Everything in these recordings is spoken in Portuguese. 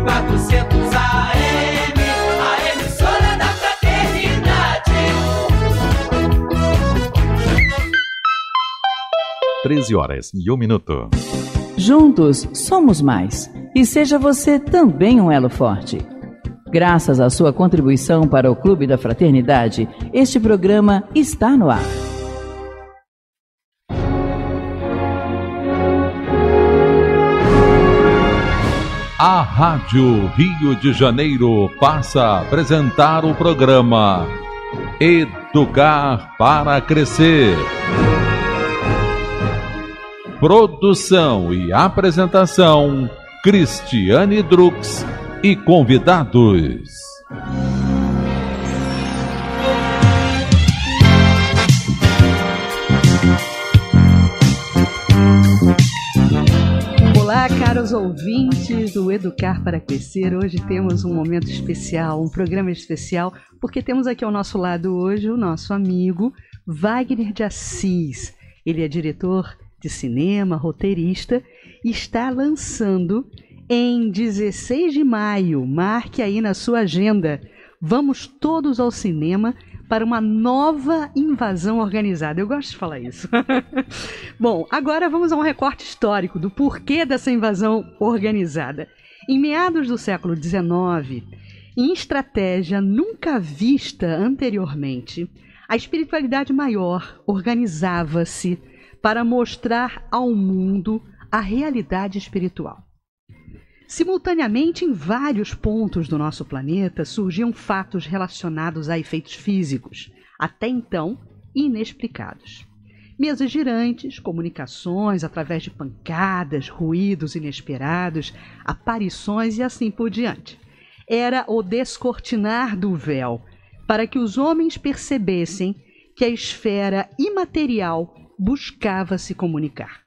1400 AM, a emissora da fraternidade. 13 horas e 1 minuto. Juntos somos mais. E seja você também um elo forte. Graças à sua contribuição para o Clube da Fraternidade, este programa está no ar. A Rádio Rio de Janeiro passa a apresentar o programa Educar para Crescer. Produção e apresentação: Cristiane Drux e convidados. Olá, caros ouvintes do Educar para Crescer. Hoje temos um momento especial, um programa especial, porque temos aqui ao nosso lado hoje o nosso amigo Wagner de Assis. Ele é diretor de cinema, roteirista, e está lançando em 16 de maio. Marque aí na sua agenda. Vamos todos ao cinema para uma nova invasão organizada. Eu gosto de falar isso. Bom, agora vamos a um recorte histórico do porquê dessa invasão organizada. Em meados do século XIX, em estratégia nunca vista anteriormente, a espiritualidade maior organizava-se para mostrar ao mundo a realidade espiritual. Simultaneamente, em vários pontos do nosso planeta surgiam fatos relacionados a efeitos físicos, até então inexplicados. Mesas girantes, comunicações através de pancadas, ruídos inesperados, aparições e assim por diante. Era o descortinar do véu para que os homens percebessem que a esfera imaterial buscava se comunicar.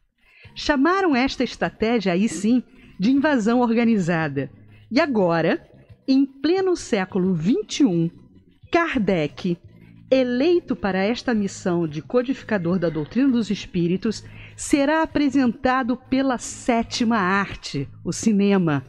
Chamaram esta estratégia aí sim de invasão organizada. E agora, em pleno século XXI, Kardec, eleito para esta missão de codificador da doutrina dos espíritos, será apresentado pela sétima arte, o cinema.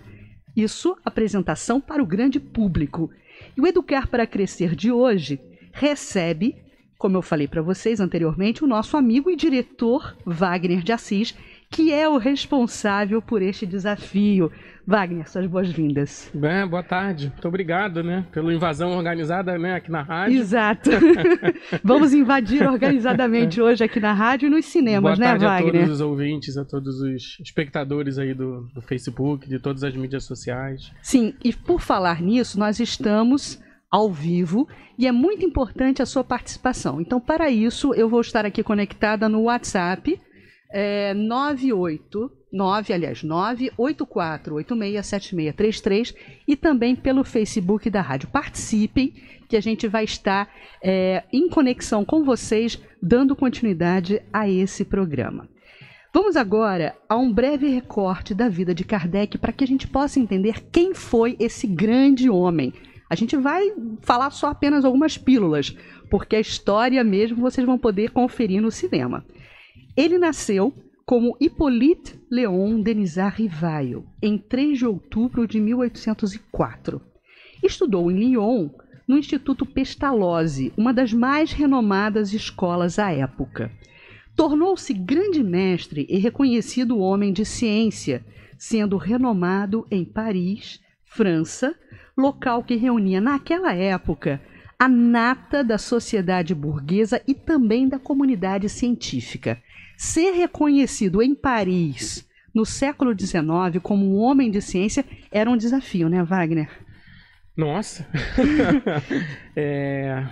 Isso, apresentação para o grande público. E o Educar para Crescer de hoje recebe, como eu falei para vocês anteriormente, o nosso amigo e diretor Wagner de Assis, que é o responsável por este desafio. Wagner, suas boas-vindas. Bem, boa tarde. Muito obrigado, né, pela invasão organizada, né, aqui na rádio. Exato. Vamos invadir organizadamente hoje aqui na rádio e nos cinemas, boa né, tarde Wagner? a todos os ouvintes, a todos os espectadores aí do, do Facebook, de todas as mídias sociais. Sim, e por falar nisso, nós estamos ao vivo e é muito importante a sua participação. Então, para isso, eu vou estar aqui conectada no WhatsApp é, 98, 9, aliás, 984867633 e também pelo Facebook da rádio. Participem, que a gente vai estar é, em conexão com vocês, dando continuidade a esse programa. Vamos agora a um breve recorte da vida de Kardec para que a gente possa entender quem foi esse grande homem. A gente vai falar só apenas algumas pílulas, porque a história mesmo vocês vão poder conferir no cinema. Ele nasceu como Hippolyte Leon Denisard Rivaio, em 3 de outubro de 1804. Estudou em Lyon, no Instituto Pestalozzi, uma das mais renomadas escolas à época. Tornou-se grande mestre e reconhecido homem de ciência, sendo renomado em Paris, França, local que reunia naquela época a nata da sociedade burguesa e também da comunidade científica. Ser reconhecido em Paris no século XIX como um homem de ciência era um desafio, né, Wagner? Nossa! é...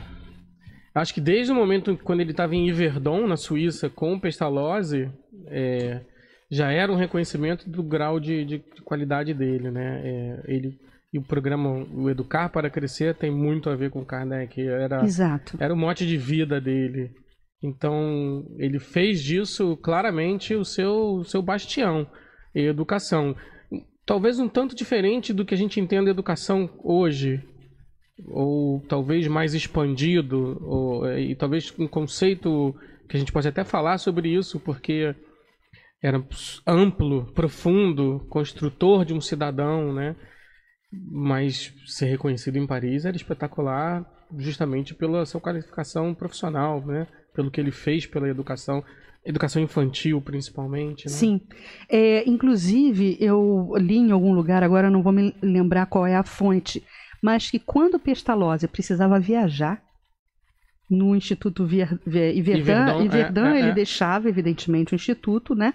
Acho que desde o momento quando ele estava em Yverdon, na Suíça, com Pestalozzi, é... já era um reconhecimento do grau de, de qualidade dele, né? É... Ele e o programa o Educar para Crescer tem muito a ver com Kardec. Era, Exato. Era o mote de vida dele. Então, ele fez disso claramente o seu, seu bastião, educação. Talvez um tanto diferente do que a gente entende educação hoje, ou talvez mais expandido, ou, é, e talvez um conceito que a gente pode até falar sobre isso, porque era amplo, profundo, construtor de um cidadão, né? Mas ser reconhecido em Paris era espetacular justamente pela sua qualificação profissional, né? pelo que ele fez pela educação, educação infantil principalmente. Né? Sim. É, inclusive, eu li em algum lugar, agora não vou me lembrar qual é a fonte, mas que quando Pestalozzi precisava viajar no Instituto Vier, é, ele é, é. deixava, evidentemente, o Instituto, né?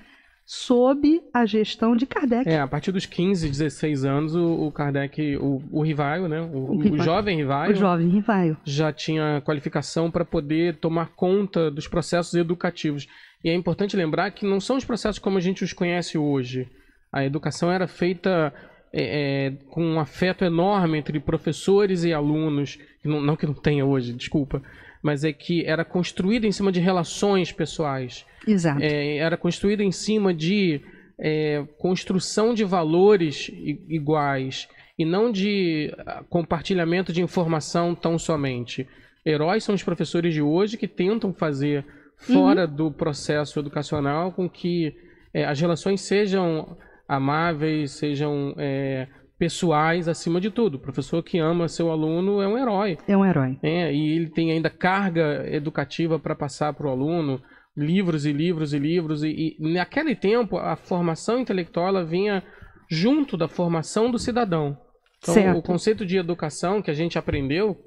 sob a gestão de Kardec. É, a partir dos 15, 16 anos, o, o Kardec, o, o Rivaio, né? O, o, o jovem Rivaio. O jovem Rivaio. Já tinha qualificação para poder tomar conta dos processos educativos. E é importante lembrar que não são os processos como a gente os conhece hoje. A educação era feita é, é, com um afeto enorme entre professores e alunos, não, não que não tenha hoje, desculpa, mas é que era construída em cima de relações pessoais. Exato. É, era construída em cima de é, construção de valores iguais e não de ah, compartilhamento de informação tão somente. Heróis são os professores de hoje que tentam fazer fora uhum. do processo educacional com que é, as relações sejam amáveis, sejam é, pessoais acima de tudo. O professor que ama seu aluno é um herói. É um herói. É, e ele tem ainda carga educativa para passar para o aluno, livros e livros e livros. E, e naquele tempo, a formação intelectual vinha junto da formação do cidadão. Então, certo. o conceito de educação que a gente aprendeu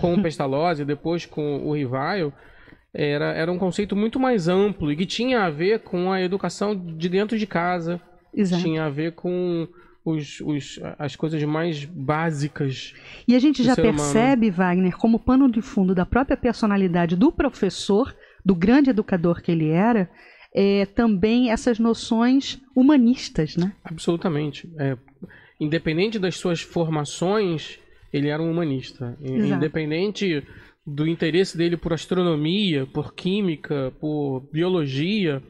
com o Pestalozzi, depois com o Rivaio, era, era um conceito muito mais amplo e que tinha a ver com a educação de dentro de casa. Exato. Tinha a ver com os, os, as coisas mais básicas. E a gente já percebe, humano. Wagner, como pano de fundo da própria personalidade do professor, do grande educador que ele era, é, também essas noções humanistas, né? Absolutamente. É, independente das suas formações, ele era um humanista. Exato. Independente do interesse dele por astronomia, por química, por biologia,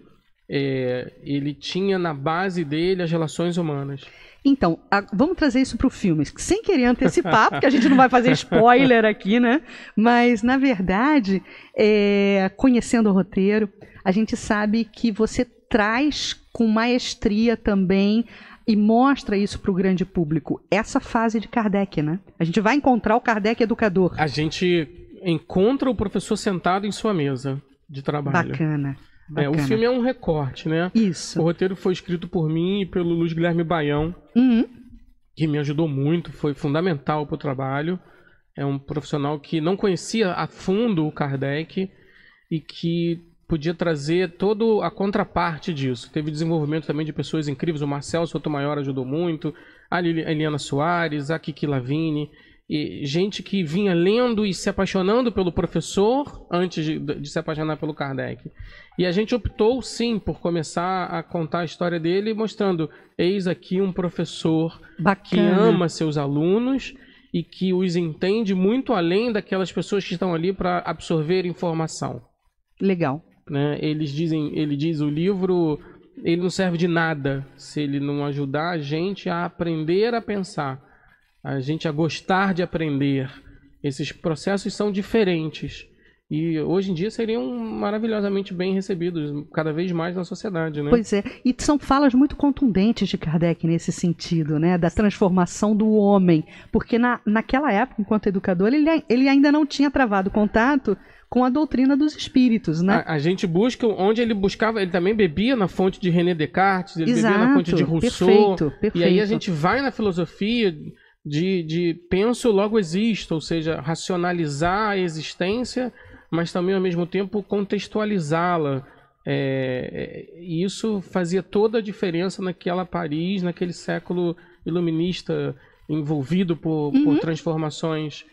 é, ele tinha na base dele as relações humanas. Então, a, vamos trazer isso para o filme, sem querer antecipar, porque a gente não vai fazer spoiler aqui, né? Mas, na verdade, é, conhecendo o roteiro, a gente sabe que você traz com maestria também e mostra isso para o grande público. Essa fase de Kardec, né? A gente vai encontrar o Kardec educador. A gente encontra o professor sentado em sua mesa de trabalho. Bacana. É, o filme é um recorte, né? Isso. O roteiro foi escrito por mim e pelo Luiz Guilherme Baião, uhum. que me ajudou muito, foi fundamental para o trabalho. É um profissional que não conhecia a fundo o Kardec e que podia trazer toda a contraparte disso. Teve desenvolvimento também de pessoas incríveis, o Marcel Sotomayor ajudou muito, a Liliana Soares, a Kiki Lavini, gente que vinha lendo e se apaixonando pelo professor antes de, de, se apaixonar pelo Kardec. E a gente optou sim por começar a contar a história dele, mostrando: eis aqui um professor Bacana. que ama seus alunos e que os entende muito além daquelas pessoas que estão ali para absorver informação. Legal. Né? Eles dizem, ele diz o livro, ele não serve de nada se ele não ajudar a gente a aprender a pensar a gente a gostar de aprender. Esses processos são diferentes e hoje em dia seriam maravilhosamente bem recebidos cada vez mais na sociedade, né? Pois é, e são falas muito contundentes de Kardec nesse sentido, né, da transformação do homem, porque na, naquela época, enquanto educador, ele, ele ainda não tinha travado contato com a doutrina dos espíritos, né? A, a gente busca onde ele buscava, ele também bebia na fonte de René Descartes, ele Exato, bebia na fonte de Rousseau, perfeito, perfeito. e aí a gente vai na filosofia de, de penso, logo existo, ou seja, racionalizar a existência, mas também ao mesmo tempo contextualizá-la. É, é isso fazia toda a diferença naquela Paris, naquele século iluminista envolvido por, uhum. por transformações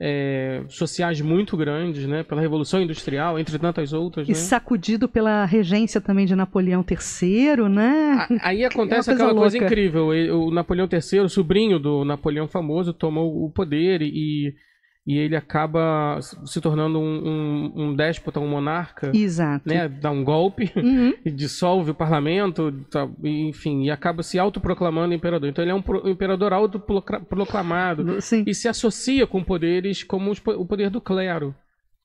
é, sociais muito grandes, né? Pela Revolução Industrial, entre tantas outras. E né? sacudido pela regência também de Napoleão III, né? aí é acontece é coisa aquela louca. coisa incrível. O Napoleão III, sobrinho do Napoleão famoso, tomou o poder e, e ele acaba se tornando um, um, um déspota, um monarca. Exato. Né? Dá um golpe, uhum. dissolve o parlamento, tá, enfim, e acaba se autoproclamando imperador. Então ele é um imperador autoproclamado Sim. e se associa com poderes como os, o poder do clero.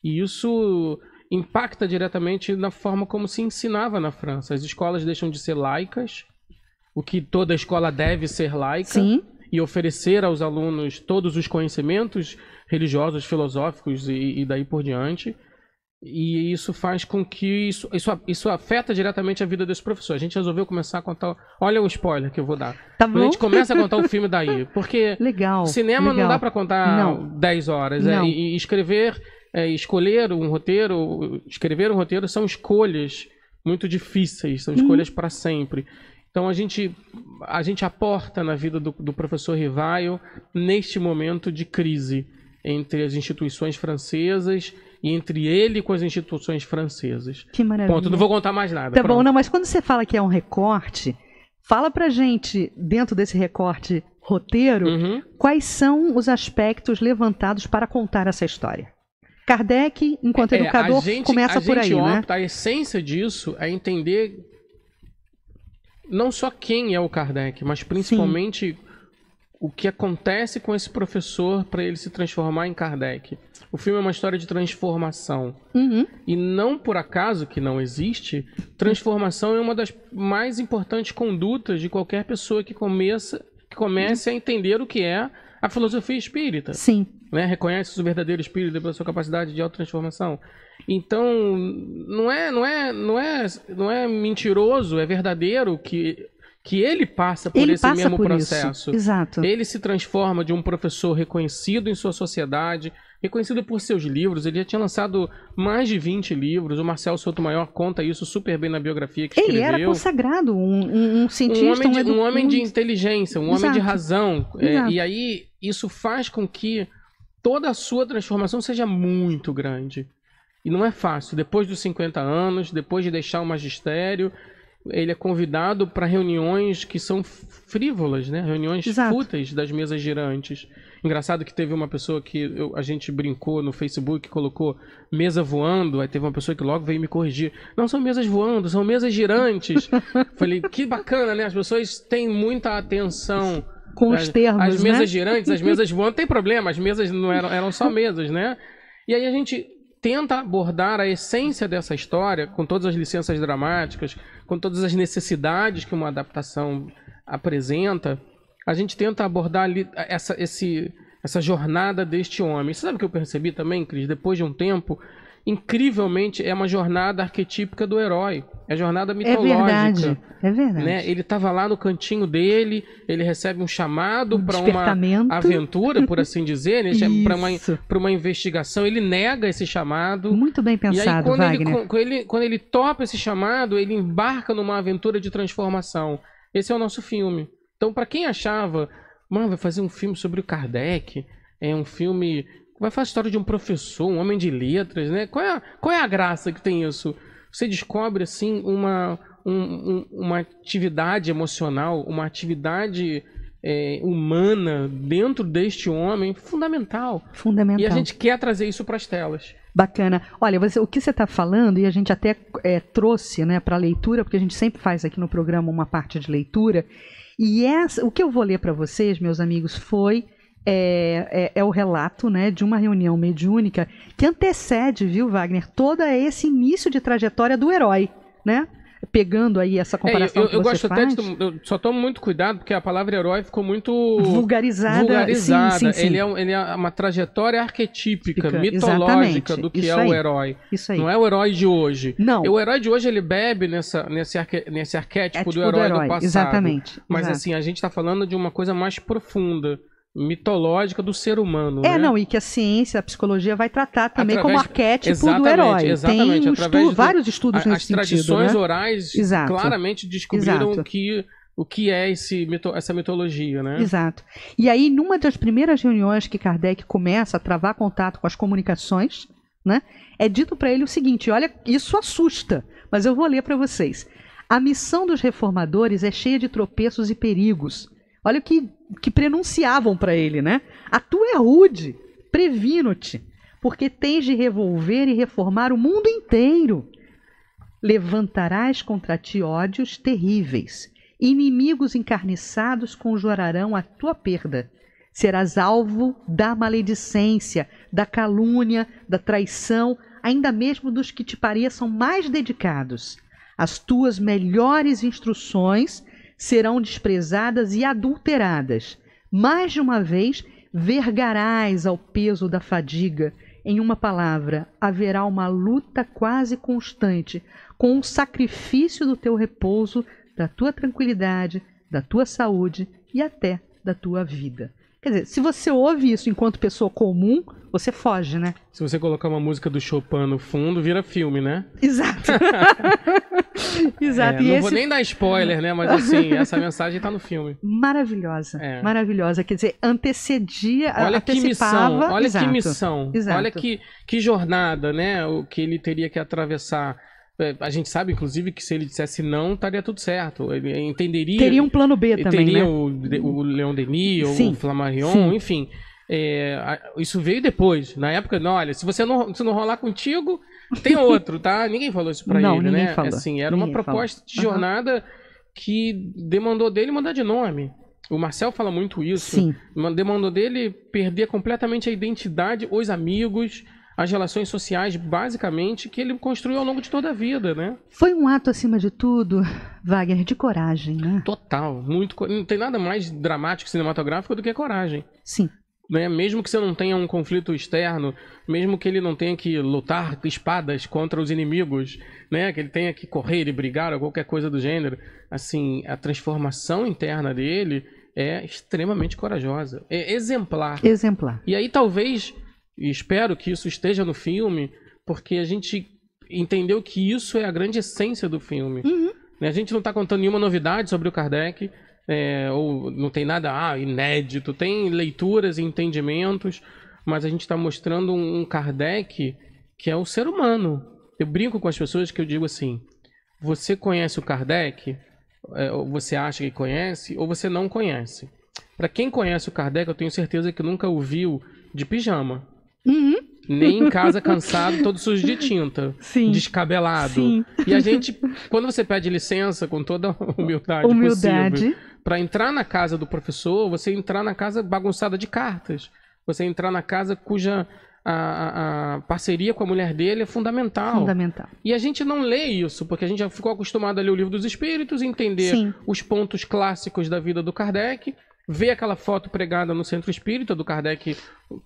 E isso impacta diretamente na forma como se ensinava na França. As escolas deixam de ser laicas, o que toda escola deve ser laica. Sim. E oferecer aos alunos todos os conhecimentos religiosos, filosóficos e, e daí por diante. E isso faz com que isso, isso, isso afeta diretamente a vida desse professor. A gente resolveu começar a contar. Olha o spoiler que eu vou dar. Tá bom? A gente começa a contar o filme daí. Porque legal, cinema legal. não dá para contar não. 10 horas. É, não. É, e escrever, é, escolher um roteiro, escrever um roteiro são escolhas muito difíceis, são hum. escolhas hum. para sempre. Então a gente, a gente aporta na vida do, do professor Rivaio neste momento de crise entre as instituições francesas e entre ele com as instituições francesas. Que maravilha. Ponto, não vou contar mais nada. Tá pronto. bom, não, mas quando você fala que é um recorte, fala pra gente, dentro desse recorte roteiro, uhum. quais são os aspectos levantados para contar essa história. Kardec, enquanto é, educador, gente, começa por aí, né? opta, né? A essência disso é entender não só quem é o Kardec, mas principalmente Sim o que acontece com esse professor para ele se transformar em Kardec. O filme é uma história de transformação. Uhum. E não por acaso, que não existe, transformação é uma das mais importantes condutas de qualquer pessoa que, começa, que comece uhum. a entender o que é a filosofia espírita. Sim. Né? Reconhece o verdadeiro espírito pela sua capacidade de autotransformação. Então, não é, não é, não é, não é mentiroso, é verdadeiro que que ele passa por ele esse passa mesmo por processo. Isso. Exato. Ele se transforma de um professor reconhecido em sua sociedade, reconhecido por seus livros. Ele já tinha lançado mais de 20 livros. O Marcel Sotomayor conta isso super bem na biografia que ele escreveu. Ele era consagrado, um, um cientista, um homem de, um, um homem de inteligência, um Exato. homem de razão. É, e aí isso faz com que toda a sua transformação seja muito grande. E não é fácil. Depois dos 50 anos, depois de deixar o magistério, ele é convidado para reuniões que são frívolas, né? Reuniões Exato. fúteis das mesas girantes. Engraçado que teve uma pessoa que eu, a gente brincou no Facebook, colocou mesa voando, aí teve uma pessoa que logo veio me corrigir. Não são mesas voando, são mesas girantes. Falei, que bacana, né? As pessoas têm muita atenção com os termos, As né? mesas né? girantes, as mesas voando, tem problema, as mesas não eram, eram só mesas, né? E aí a gente tenta abordar a essência dessa história, com todas as licenças dramáticas, com todas as necessidades que uma adaptação apresenta, a gente tenta abordar ali eh, essa, esse, essa jornada deste homem. Sabe o que eu percebi também, Cris? Depois de um tempo, incrivelmente, é uma jornada arquetípica do herói. É jornada é mitológica. É verdade. É verdade. Né? Ele estava lá no cantinho dele, ele recebe um chamado um para uma aventura, por assim dizer, né? É para uma, uma investigação. Ele nega esse chamado. Muito bem pensado, e aí, quando Wagner. Ele, quando, ele, quando ele topa esse chamado, ele embarca numa aventura de transformação. Esse é o nosso filme. Então, para quem achava, mano, vai fazer um filme sobre o Kardec, é um filme Vai falar a história de um professor, um homem de letras, né? Qual é a, qual é a graça que tem isso? Você descobre, assim, uma, um, um, uma atividade emocional, uma atividade é, humana dentro deste homem fundamental. Fundamental. E a gente quer trazer isso para as telas. Bacana. Olha, você, o que você está falando, e a gente até é, trouxe né, para a leitura, porque a gente sempre faz aqui no programa uma parte de leitura, e essa, o que eu vou ler para vocês, meus amigos, foi é, é, é, o relato né, de uma reunião mediúnica que antecede, viu, Wagner, todo esse início de trajetória do herói, né? Pegando aí essa comparação é, eu, eu, eu gosto faz. até de, eu só tomo muito cuidado porque a palavra herói ficou muito vulgarizada. vulgarizada. Sim, sim, sim. Ele, é, ele é uma trajetória arquetípica, Fica, mitológica do que é aí, o herói. Isso aí. Não é o herói de hoje. Não. O herói de hoje ele bebe nessa, nesse, arque, nesse arquétipo é tipo do herói, do herói, do passado. Exatamente. Mas Exato. assim, a gente está falando de uma coisa mais profunda mitológica do ser humano. É, né? não, e que a ciência, a psicologia vai tratar também através, como arquétipo do herói. Exatamente, Tem um do, vários estudos a, nesse as sentido. As tradições né? orais Exato. claramente descobriram Exato. que o que é esse, essa mitologia, né? Exato. E aí, numa das primeiras reuniões que Kardec começa a travar contato com as comunicações, né, é dito para ele o seguinte: olha, isso assusta, mas eu vou ler para vocês. A missão dos reformadores é cheia de tropeços e perigos Olha o que, que prenunciavam para ele, né? A tua é rude, previno-te, porque tens de revolver e reformar o mundo inteiro. Levantarás contra ti ódios terríveis, inimigos encarniçados conjurarão a tua perda. Serás alvo da maledicência, da calúnia, da traição, ainda mesmo dos que te pareçam mais dedicados. As tuas melhores instruções serão desprezadas e adulteradas. Mais de uma vez, vergarás ao peso da fadiga. Em uma palavra, haverá uma luta quase constante com o sacrifício do teu repouso, da tua tranquilidade, da tua saúde e até da tua vida. Quer dizer, se você ouve isso enquanto pessoa comum, você foge, né? Se você colocar uma música do Chopin no fundo, vira filme, né? Exato. É, Exato. É, e não esse... vou nem dar spoiler, né? Mas assim, essa mensagem tá no filme. Maravilhosa. É. Maravilhosa. Quer dizer, antecedia, olha antecipava... Que missão, olha Exato. que missão. Exato. Olha que, que jornada, né? O que ele teria que atravessar é, a gente sabe, inclusive, que se ele dissesse não, estaria tudo certo. Ele entenderia. Teria um plano B também. Teria né? o, o Leon Denis, sim, o Flamarion, sim. enfim. É, isso veio depois. Na época, não, olha, se você não, se não rolar contigo, tem outro, tá? Ninguém falou isso pra não, ele, ninguém né? Falou. Assim, era ninguém uma proposta falou. de jornada uhum. que demandou dele mudar de nome. O Marcel fala muito isso. Sim. Demandou dele perder completamente a identidade, os amigos as relações sociais, basicamente, que ele construiu ao longo de toda a vida, né? Foi um ato, acima de tudo, Wagner, de coragem, né? Total. Muito, não tem nada mais dramático cinematográfico do que a coragem. Sim. Né? Mesmo que você não tenha um conflito externo, mesmo que ele não tenha que lutar espadas contra os inimigos, né? Que ele tenha que correr e brigar ou qualquer coisa do gênero. Assim, a transformação interna dele é extremamente corajosa. É exemplar. Exemplar. E aí, talvez e espero que isso esteja no filme, porque a gente entendeu que isso é a grande essência do filme. Uhum. Né, a gente não está contando nenhuma novidade sobre o Kardec, é, ou não tem nada ah, inédito, tem leituras e entendimentos, mas a gente está mostrando um, Kardec que é o um ser humano. Eu brinco com as pessoas que eu digo assim: você conhece o Kardec, é, você acha que conhece, ou você não conhece. Para quem conhece o Kardec, eu tenho certeza que nunca o viu de pijama. Uhum. Nem em casa cansado, todo sujo de tinta. Tá? Sim. Descabelado. Sim. E a gente, quando você pede licença, com toda a humildade, humildade. possível, para entrar na casa do professor, você entrar na casa bagunçada de cartas. Você entrar na casa cuja a, a, parceria com a mulher dele é fundamental. Fundamental. E a gente não lê isso, porque a gente já ficou acostumado a ler o livro dos espíritos, entender Sim. os pontos clássicos da vida do Kardec vê aquela foto pregada no centro espírita do Kardec,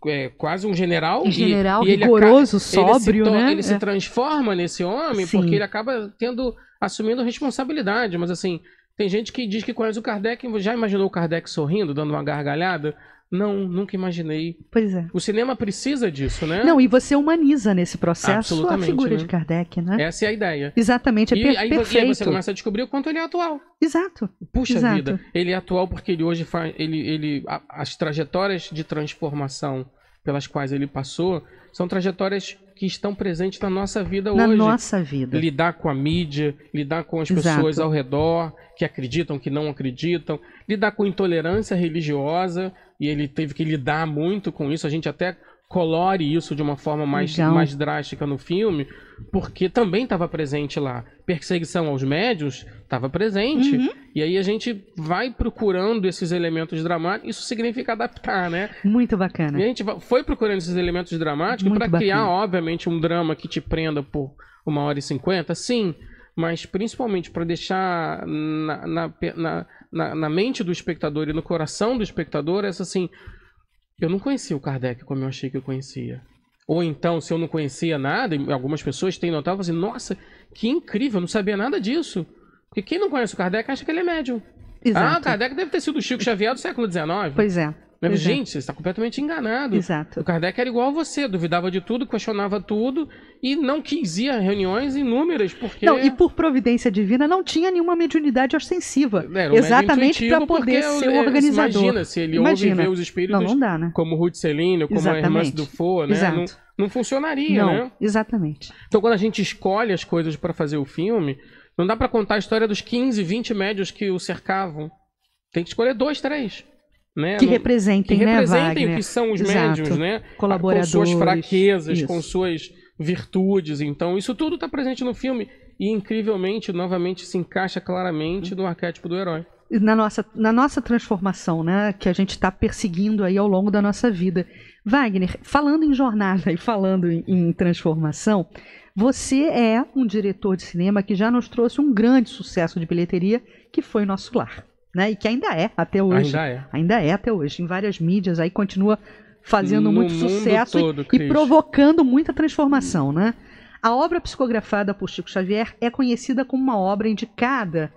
é, quase um general. Um general e, rigoroso, e ele, sóbrio, ele se, né? Ele é. se transforma nesse homem Sim. porque ele acaba tendo assumindo responsabilidade. Mas assim, tem gente que diz que conhece o Kardec, já imaginou o Kardec sorrindo, dando uma gargalhada? Não, nunca imaginei. Pois é. O cinema precisa disso, né? Não, e você humaniza nesse processo a figura né? de Kardec, né? Essa é a ideia. Exatamente, é e per aí, perfeito. E aí você começa a descobrir o quanto ele é atual. Exato. Puxa Exato. vida, ele é atual porque ele hoje faz, ele, ele, as trajetórias de transformação pelas quais ele passou são trajetórias que estão presentes na nossa vida na hoje. Na nossa vida. Lidar com a mídia, lidar com as Exato. pessoas ao redor que acreditam, que não acreditam, lidar com intolerância religiosa, e ele teve que lidar muito com isso. A gente até colore isso de uma forma mais, mais drástica no filme, porque também estava presente lá. Perseguição aos médios estava presente. Uhum. E aí a gente vai procurando esses elementos dramáticos. Isso significa adaptar, né? Muito bacana. E a gente foi procurando esses elementos dramáticos para criar, obviamente, um drama que te prenda por uma hora e cinquenta, sim mas principalmente para deixar na na, na, na, na, mente do espectador e no coração do espectador essa assim: eu não conhecia o Kardec como eu achei que eu conhecia. Ou então, se eu não conhecia nada, e algumas pessoas têm notado assim: nossa, que incrível, eu não sabia nada disso. Porque quem não conhece o Kardec acha que ele é médium. Exato. Ah, o Kardec deve ter sido o Chico Xavier do século XIX. Pois é. Né? Gente, você está completamente enganado. Exato. O Kardec era igual a você, duvidava de tudo, questionava tudo e não quis ir a reuniões inúmeras, porque. Não, e por providência divina não tinha nenhuma mediunidade ostensiva. Era, exatamente para poder ser o organizador. Imagina, se ele imagina. ouve ver os espíritos não, não dá, né? como Ruth Celine, como exatamente. a irmã Dufour, né? Exato. Não, não funcionaria, não, né? Exatamente. Então, quando a gente escolhe as coisas para fazer o filme, não dá para contar a história dos 15, 20 médios que o cercavam. Tem que escolher dois, três. Né? Que no, representem, que né, representem Wagner? o que são os Exato. médiums, né? Colaboradores. Com suas fraquezas, isso. com suas virtudes. Então, isso tudo está presente no filme e, incrivelmente, novamente se encaixa claramente no arquétipo do herói na nossa, na nossa transformação, né, que a gente está perseguindo aí ao longo da nossa vida. Wagner, falando em jornada e falando em, em, transformação, você é um diretor de cinema que já nos trouxe um grande sucesso de bilheteria, que foi Nosso Lar né? E que ainda é até hoje. Ainda é. Ainda é até hoje. Em várias mídias aí continua fazendo no muito sucesso todo, e, e provocando muita transformação, né? A obra psicografada por Chico Xavier é conhecida como uma obra indicada,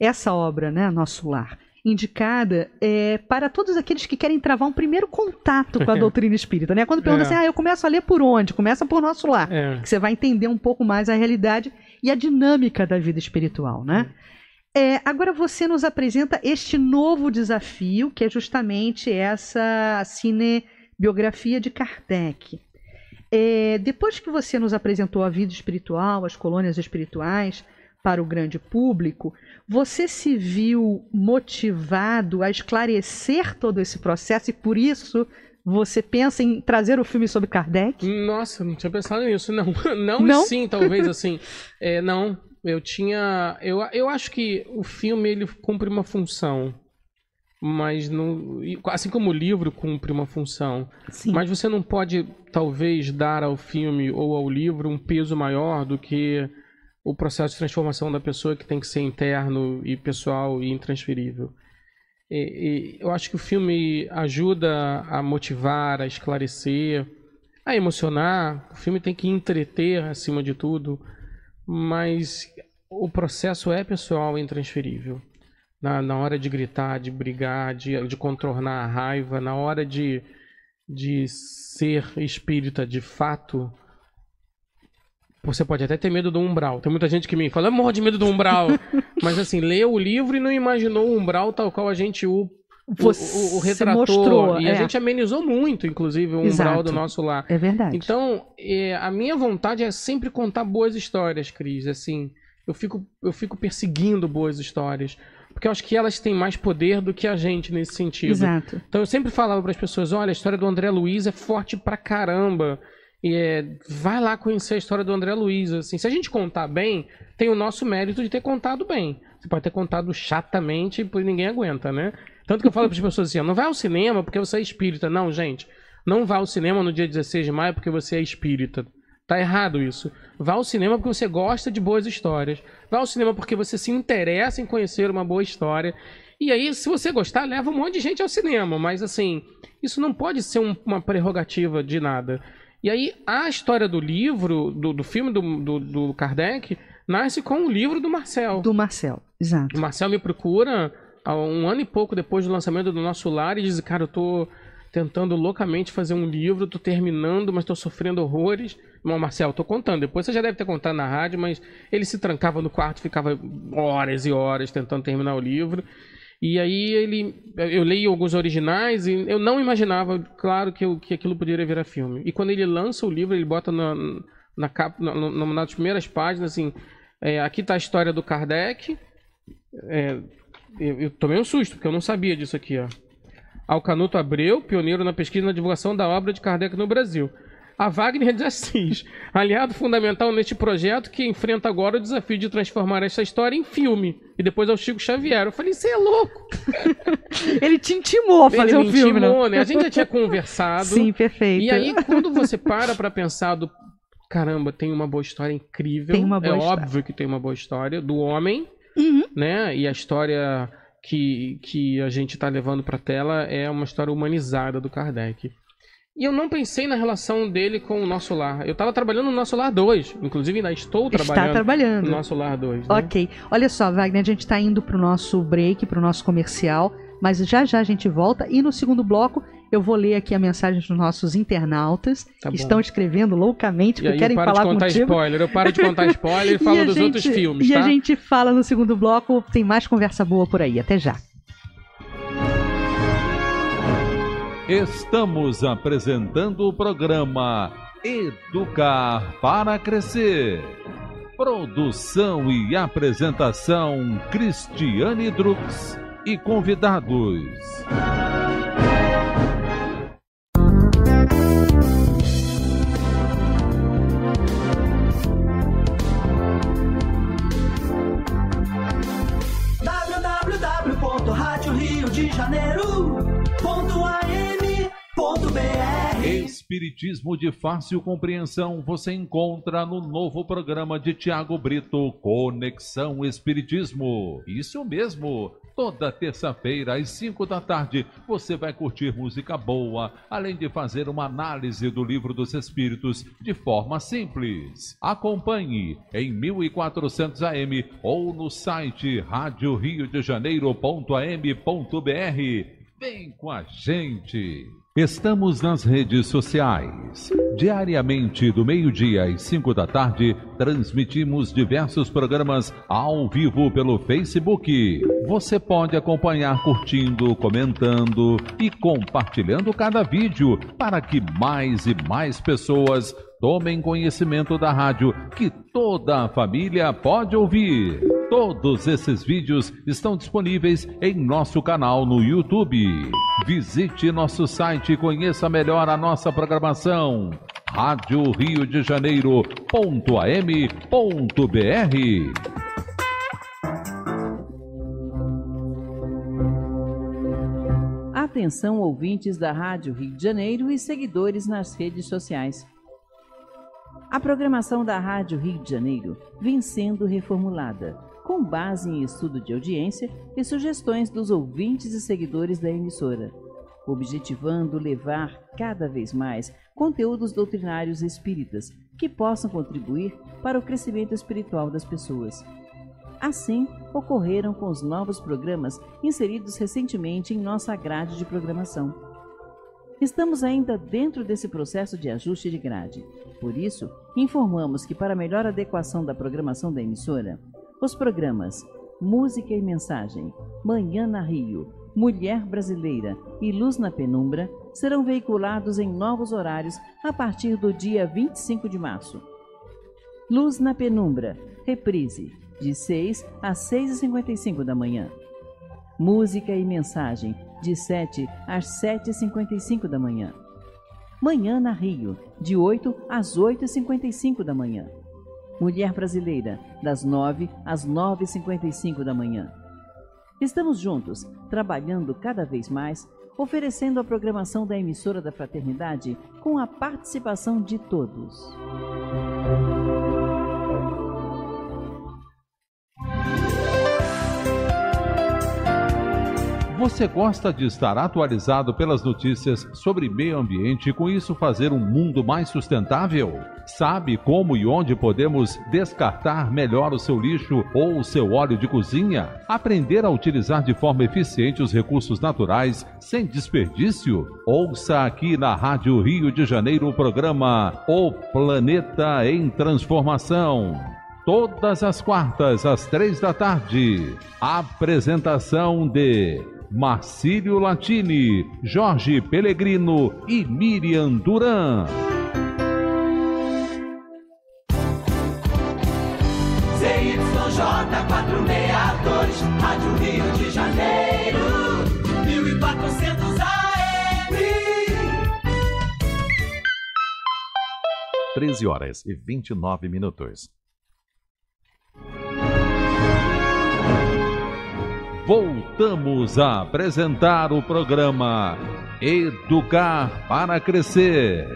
essa obra, né, Nosso Lar, indicada é, para todos aqueles que querem travar um primeiro contato com a doutrina espírita, né? Quando pergunta é. assim, ah, eu começo a ler por onde? Começa por Nosso Lar, é. que você vai entender um pouco mais a realidade e a dinâmica da vida espiritual, né? É. É, agora você nos apresenta este novo desafio, que é justamente essa cinebiografia de Kardec. É, depois que você nos apresentou a vida espiritual, as colônias espirituais para o grande público, você se viu motivado a esclarecer todo esse processo e por isso você pensa em trazer o filme sobre Kardec? Nossa, não tinha pensado nisso, não. Não, não? sim, talvez assim. É, não, eu tinha. Eu, eu acho que o filme ele cumpre uma função. Mas não. Assim como o livro cumpre uma função. Sim. Mas você não pode, talvez, dar ao filme ou ao livro um peso maior do que o processo de transformação da pessoa que tem que ser interno e pessoal e intransferível. E, e, eu acho que o filme ajuda a motivar, a esclarecer, a emocionar. O filme tem que entreter acima de tudo mas o processo é pessoal e intransferível. Na, na hora de gritar, de brigar, de, de contornar a raiva, na hora de, de ser espírita de fato, você pode até ter medo do umbral. Tem muita gente que me fala, eu morro de medo do umbral. Mas assim, leu o livro e não imaginou o umbral tal qual a gente o você o, o, mostrou. E é. a gente amenizou muito, inclusive, o Exato. umbral do nosso lar. É verdade. Então, é, a minha vontade é sempre contar boas histórias, Cris. Assim, eu fico, eu fico perseguindo boas histórias. Porque eu acho que elas têm mais poder do que a gente nesse sentido. Exato. Então eu sempre falava para as pessoas: olha, a história do André Luiz é forte pra caramba. E é, vai lá conhecer a história do André Luiz. Assim, se a gente contar bem, tem o nosso mérito de ter contado bem. Você pode ter contado chatamente, pois ninguém aguenta, né? Tanto que eu falo para as pessoas assim: não vai ao cinema porque você é espírita. Não, gente. Não vá ao cinema no dia 16 de maio porque você é espírita. Tá errado isso. Vá ao cinema porque você gosta de boas histórias. Vá ao cinema porque você se interessa em conhecer uma boa história. E aí, se você gostar, leva um monte de gente ao cinema. Mas assim, isso não pode ser um, uma prerrogativa de nada. E aí, a história do livro, do, do filme do, do, do Kardec, nasce com o livro do Marcel. Do Marcel, exato. O Marcel me procura um ano e pouco depois do lançamento do nosso lar e diz: Cara, eu tô tentando loucamente fazer um livro, tô terminando, mas tô sofrendo horrores. Bom, Marcel, tô contando. Depois você já deve ter contado na rádio, mas ele se trancava no quarto, ficava horas e horas tentando terminar o livro. E aí ele, eu leio alguns originais e eu não imaginava, claro, que, eu, que aquilo poderia virar filme. E quando ele lança o livro, ele bota na, na capa, na, na, nas primeiras páginas, assim, é, aqui está a história do Kardec. É, eu, eu, tomei um susto, porque eu não sabia disso aqui, ó. Alcanuto Abreu, pioneiro na pesquisa e na divulgação da obra de Kardec no Brasil. A Wagner de Assis, aliado fundamental neste projeto que enfrenta agora o desafio de transformar essa história em filme. E depois ao é Chico Xavier. Eu falei, você é louco! Ele te intimou a fazer Ele um filme, intimou, né? A gente já tinha conversado. Sim, perfeito. E aí, quando você para para pensar do caramba, tem uma boa história incrível. Boa é história. óbvio que tem uma boa história do homem, uhum. né? E a história que, que a gente está levando para tela é uma história humanizada do Kardec. E eu não pensei na relação dele com o nosso lar. Eu estava trabalhando no nosso lar 2. Inclusive, ainda estou trabalhando, Está trabalhando. no nosso lar 2. Né? Ok. Olha só, Wagner, a gente está indo para o nosso break, para o nosso comercial. Mas já já a gente volta. E no segundo bloco, eu vou ler aqui a mensagem dos nossos internautas tá que estão escrevendo loucamente porque querem falar com Eu de contar contigo. spoiler, eu paro de contar spoiler e falo e dos gente, outros filmes, E tá? a gente fala no segundo bloco, tem mais conversa boa por aí. Até já. Estamos apresentando o programa Educar para Crescer. Produção e apresentação Cristiane Drux e convidados. Espiritismo de fácil compreensão você encontra no novo programa de Tiago Brito, Conexão Espiritismo. Isso mesmo. Toda terça-feira, às 5 da tarde, você vai curtir música boa, além de fazer uma análise do Livro dos Espíritos de forma simples. Acompanhe em 1400 AM ou no site radioriodejaneiro.am.br Vem com a gente! Estamos nas redes sociais. Diariamente, do meio-dia às 5 da tarde, transmitimos diversos programas ao vivo pelo Facebook. Você pode acompanhar curtindo, comentando e compartilhando cada vídeo para que mais e mais pessoas Tomem conhecimento da rádio que toda a família pode ouvir. Todos esses vídeos estão disponíveis em nosso canal no YouTube. Visite nosso site e conheça melhor a nossa programação. Rádio Rio de Janeiro.am.br Atenção ouvintes da Rádio Rio de Janeiro e seguidores nas redes sociais. A programação da Rádio Rio de Janeiro vem sendo reformulada, com base em estudo de audiência e sugestões dos ouvintes e seguidores da emissora, objetivando levar cada vez mais conteúdos doutrinários espíritas que possam contribuir para o crescimento espiritual das pessoas. Assim, ocorreram com os novos programas inseridos recentemente em nossa grade de programação Estamos ainda dentro desse processo de ajuste de grade. Por isso, informamos que para melhor adequação da programação da emissora, os programas Música e Mensagem, Manhã na Rio, Mulher Brasileira e Luz na Penumbra serão veiculados em novos horários a partir do dia 25 de março. Luz na Penumbra, reprise, de 6 às 6h55 da manhã. Música e Mensagem, de 7 às 7h55 da manhã. Manhã na Rio, de 8 às 8h55 da manhã. Mulher Brasileira, das 9 às 9h55 da manhã. Estamos juntos, trabalhando cada vez mais, oferecendo a programação da emissora da Fraternidade com a participação de todos. Você gosta de estar atualizado pelas notícias sobre meio ambiente e com isso fazer um mundo mais sustentável? Sabe como e onde podemos descartar melhor o seu lixo ou o seu óleo de cozinha? Aprender a utilizar de forma eficiente os recursos naturais sem desperdício? Ouça aqui na Rádio Rio de Janeiro o programa O Planeta em Transformação todas as quartas às três da tarde. Apresentação de Marcílio Latini, Jorge Pellegrino e Miriam Duran. CYJ 462, Rádio Rio de Janeiro, 1400 AM. 13 horas e 29 minutos. voltamos a apresentar o programa Educar para Crescer.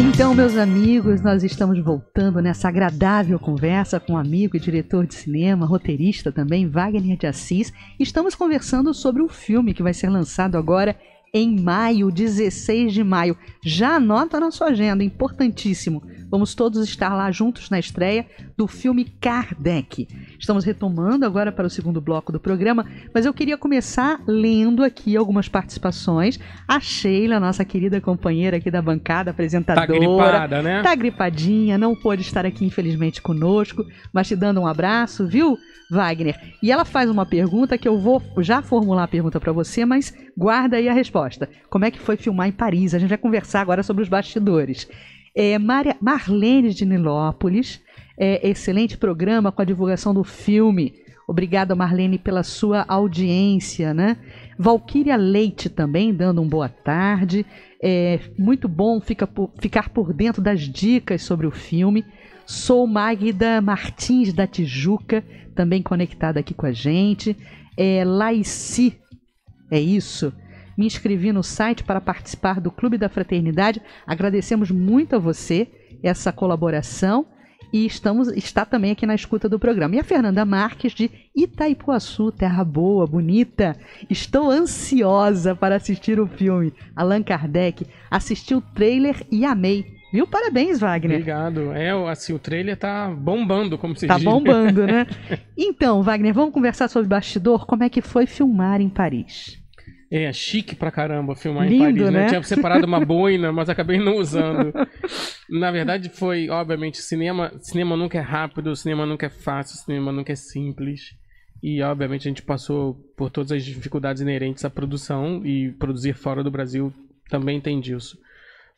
Então, meus amigos, nós estamos voltando nessa agradável conversa com um amigo e diretor de cinema, roteirista também, Wagner de Assis. Estamos conversando sobre o filme que vai ser lançado agora em maio, 16 de maio. Já anota na sua agenda, importantíssimo. Vamos todos estar lá juntos na estreia do filme Kardec. Estamos retomando agora para o segundo bloco do programa, mas eu queria começar lendo aqui algumas participações. A Sheila, nossa querida companheira aqui da bancada, apresentadora. Tá gripada, né? Tá gripadinha, não pôde estar aqui, infelizmente, conosco, mas te dando um abraço, viu, Wagner? E ela faz uma pergunta que eu vou já formular a pergunta para você, mas Guarda aí a resposta. Como é que foi filmar em Paris? A gente vai conversar agora sobre os bastidores. É, Maria, Marlene de Nilópolis, é, excelente programa com a divulgação do filme. Obrigada, Marlene, pela sua audiência, né? Valquíria Leite também, dando um boa tarde. É muito bom fica por, ficar por dentro das dicas sobre o filme. Sou Magda Martins da Tijuca, também conectada aqui com a gente. É, Laici é isso. Me inscrevi no site para participar do Clube da Fraternidade. Agradecemos muito a você essa colaboração e estamos está também aqui na escuta do programa. E a Fernanda Marques de Itaipuaçu, terra boa, bonita. Estou ansiosa para assistir o filme. Allan Kardec assistiu o trailer e amei. Viu? Parabéns, Wagner. Obrigado. É, assim, o trailer tá bombando, como se tá diz. Tá bombando, né? então, Wagner, vamos conversar sobre bastidor. Como é que foi filmar em Paris? É, chique pra caramba filmar Lindo, em Paris, né? né? Eu tinha separado uma boina, mas acabei não usando. Na verdade, foi, obviamente, cinema. Cinema nunca é rápido, cinema nunca é fácil, cinema nunca é simples. E, obviamente, a gente passou por todas as dificuldades inerentes à produção e produzir fora do Brasil também tem disso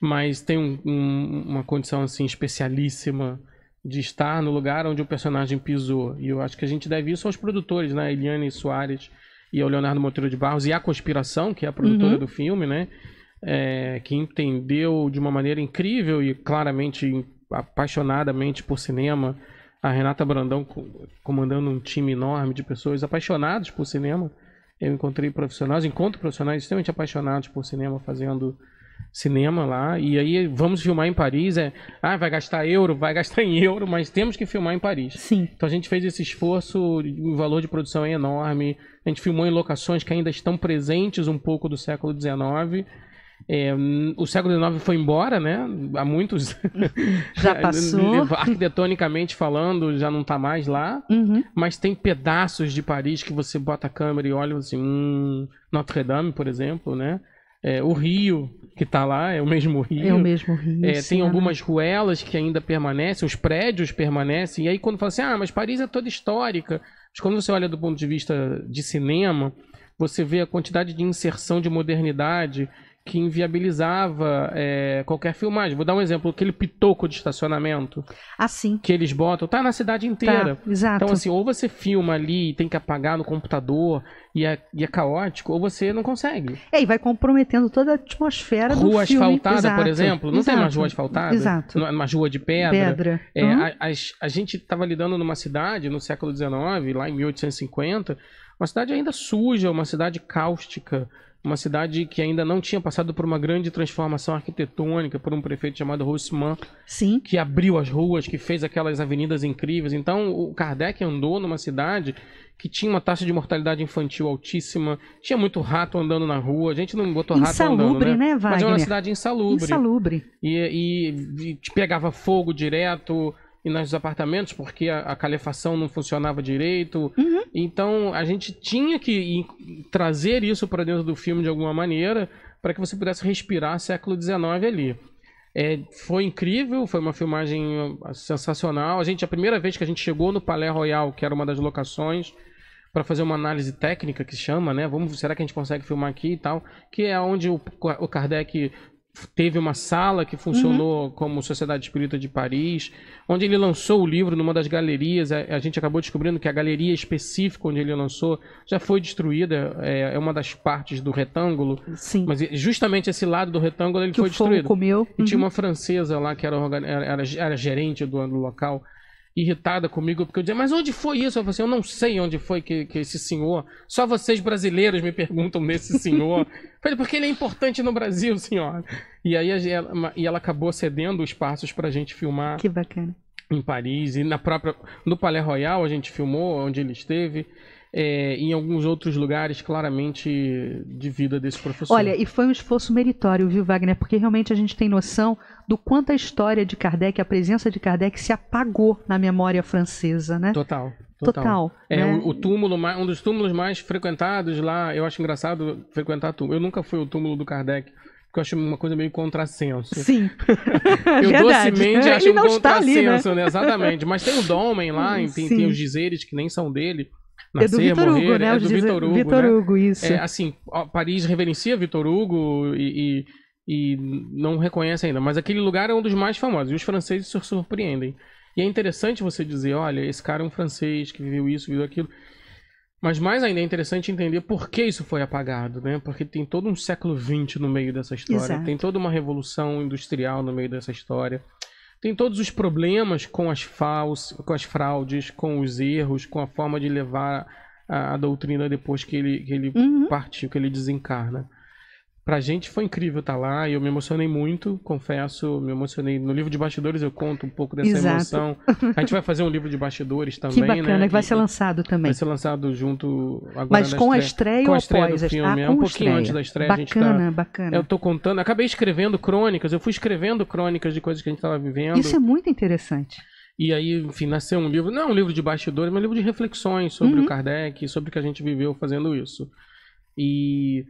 mas tem um, um, uma condição assim especialíssima de estar no lugar onde o personagem pisou. E eu acho que a gente deve isso aos produtores, né? Eliane Soares e ao Leonardo Monteiro de Barros e à Conspiração, que é a produtora uhum. do filme, né? É, que entendeu de uma maneira incrível e claramente apaixonadamente por cinema. A Renata Brandão comandando um time enorme de pessoas apaixonadas por cinema. Eu encontrei profissionais, encontro profissionais extremamente apaixonados por cinema fazendo cinema lá. E aí vamos filmar em Paris. É, ah, vai gastar euro, vai gastar em euro, mas temos que filmar em Paris. Sim. Então a gente fez esse esforço, o valor de produção é enorme. A gente filmou em locações que ainda estão presentes um pouco do século XIX. É, o século XIX foi embora, né? Há muitos. Já passou. Arquitetonicamente falando, já não está mais lá. Uhum. Mas tem pedaços de Paris que você bota a câmera e olha assim. Hum, Notre Dame, por exemplo, né? É, o Rio, que está lá, é o mesmo rio. É o mesmo rio. É, tem né? algumas ruelas que ainda permanecem, os prédios permanecem. E aí quando fala assim, ah, mas Paris é toda histórica. Mas quando você olha do ponto de vista de cinema, você vê a quantidade de inserção de modernidade que inviabilizava é, qualquer filmagem. Vou dar um exemplo, aquele pitoco de estacionamento. Assim. Que eles botam, tá na cidade inteira. Tá, exato. Então, assim, ou você filma ali e tem que apagar no computador e é, e é caótico, ou você não consegue. É, e vai comprometendo toda a atmosfera rua do filme. Rua asfaltada, exato, por exemplo. Não exato, tem mais rua asfaltada? Exato. Uma é rua de pedra. Pedra. É, uhum. a, a, a gente estava lidando numa cidade no século XIX, lá em 1850, uma cidade ainda suja, uma cidade cáustica uma cidade que ainda não tinha passado por uma grande transformação arquitetônica, por um prefeito chamado Rossmann, Sim. que abriu as ruas, que fez aquelas avenidas incríveis. Então, o Kardec andou numa cidade que tinha uma taxa de mortalidade infantil altíssima, tinha muito rato andando na rua, a gente não botou insalubre, rato andando, né? né Wagner? Mas é uma cidade insalubre. Insalubre. E, e, e pegava fogo direto, e nos apartamentos, porque a, a calefação não funcionava direito. Uhum. Então a gente tinha que trazer isso para dentro do filme de alguma maneira, para que você pudesse respirar século XIX ali. É, foi incrível, foi uma filmagem ah, sensacional. A gente, a primeira vez que a gente chegou no Palais Royal, que era uma das locações, para fazer uma análise técnica que chama, né? Vamos, será que a gente consegue filmar aqui e tal? Que é onde o, o Kardec teve uma sala que funcionou uhum. como Sociedade Espírita de Paris, onde ele lançou o livro numa das galerias. A, a, gente acabou descobrindo que a galeria específica onde ele lançou já foi destruída, é, é uma das partes do retângulo. Sim. Mas justamente esse lado do retângulo ele que foi destruído. Comeu. E tinha uhum. uma francesa lá que era, era, era gerente do, do local irritada comigo, porque eu dizia, mas onde foi isso? Eu falei assim, eu não sei onde foi que, que esse senhor, só vocês brasileiros me perguntam desse senhor. falei, porque ele é importante no Brasil, senhora. E aí ela, e ela acabou cedendo os passos pra gente filmar. Que bacana. Em Paris e na própria. No Palais Royal a gente filmou, onde ele esteve é, em alguns outros lugares claramente de vida desse professor. Olha, e foi um esforço meritório, viu, Wagner? Porque realmente a gente tem noção do quanto a história de Kardec, a presença de Kardec se apagou na memória francesa, né? Total. Total. total é né? o, o, túmulo, um dos túmulos mais frequentados lá. Eu acho engraçado frequentar túmulo. Eu nunca fui o túmulo do Kardec Porque eu acho uma coisa meio contrassenso. Sim. eu Verdade. docemente acho um contrassenso, ali, né? né? Exatamente. Mas tem o Domen lá, tem, tem, os dizeres que nem são dele. Nascer, é do Vitor morrer, Hugo, né? É do Vitor Hugo, Vitor né? Hugo né? isso. É, assim, Paris reverencia Vitor Hugo e, e, e, não reconhece ainda, mas aquele lugar é um dos mais famosos, e os franceses se surpreendem. E é interessante você dizer, olha, esse cara é um francês que viveu isso, viveu aquilo. Mas mais ainda é interessante entender por que isso foi apagado, né? Porque tem todo um século XX no meio dessa história, Exato. tem toda uma revolução industrial no meio dessa história. Tem todos os problemas com as, falsas, com as fraudes, com os erros, com a forma de levar a, a doutrina depois que ele, que ele uhum. partiu, que ele desencarna. Pra gente foi incrível estar tá lá lá, eu me emocionei muito, confesso, me emocionei. No livro de bastidores eu conto um pouco dessa Exato. emoção. A gente vai fazer um livro de bastidores também, que bacana, né? Que vai ser lançado também. Vai ser lançado junto agora Mas com estreia, a estreia com a estreia ou após? Do filme. Ah, é um pouquinho antes da estreia. Tá bacana, tá, bacana. Eu tô contando, acabei escrevendo crônicas, eu fui escrevendo crônicas de coisas que a gente tava vivendo. Isso é muito interessante. E aí, enfim, nasceu um livro, não é um livro de bastidores, mas um livro de reflexões sobre uhum. o Kardec, sobre o que a gente viveu fazendo isso. E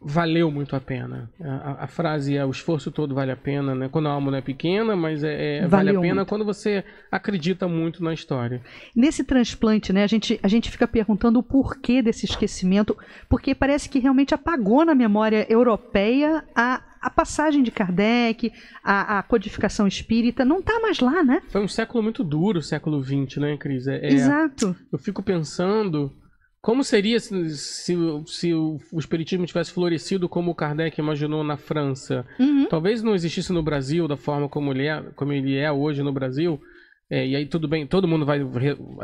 valeu muito a pena. A, a, frase é o esforço todo vale a pena, né? Quando a alma não é pequena, mas é, é vale a pena muito. quando você acredita muito na história. Nesse transplante, né, a gente, a gente fica perguntando o porquê desse esquecimento, porque parece que realmente apagou na memória europeia a, a passagem de Kardec, a, a codificação espírita, não está mais lá, né? Foi um século muito duro, século XX, né, Cris? É, é, Exato. Eu fico pensando como seria se, se, se, o espiritismo tivesse florescido como o Kardec imaginou na França? Uhum. Talvez não existisse no Brasil da forma como ele é, como ele é hoje no Brasil. É, e aí tudo bem, todo mundo vai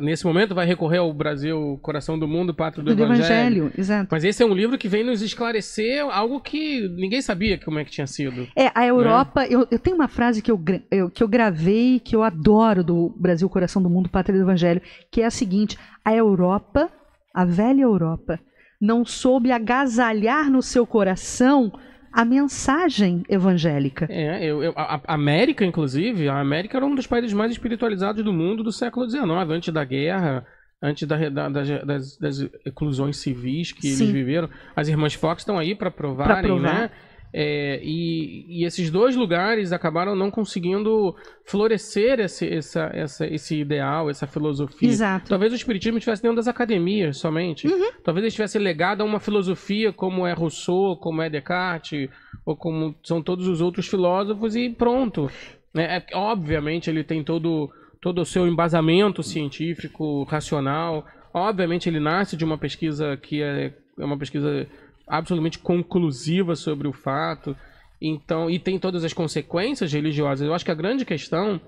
nesse momento vai recorrer ao Brasil, coração do mundo, pátria do, do Evangelho. Evangelho. Exato. Mas esse é um livro que vem nos esclarecer algo que ninguém sabia como é que tinha sido. É a né? Europa. Né? Eu, eu, tenho uma frase que eu, eu, que eu gravei que eu adoro do Brasil, coração do mundo, pátria do Evangelho, que é a seguinte: a Europa a velha Europa, não soube agasalhar no seu coração a mensagem evangélica. É, eu, eu, a América, inclusive, a América era um dos países mais espiritualizados do mundo do século XIX, antes da guerra, antes da, da, das, das, eclusões civis que Sim. eles viveram. As irmãs Fox estão aí para provar, né? É, e, e, esses dois lugares acabaram não conseguindo florescer esse, essa, essa, esse ideal, essa filosofia. Exato. Talvez o Espiritismo estivesse dentro das academias somente. Uhum. Talvez ele estivesse legado a uma filosofia como é Rousseau, como é Descartes, ou como são todos os outros filósofos, e pronto. É, é, obviamente ele tem todo, todo o seu embasamento científico, racional. Obviamente ele nasce de uma pesquisa que é, é uma pesquisa absolutamente conclusiva sobre o fato. Então, e tem todas as consequências religiosas. Eu acho que a grande questão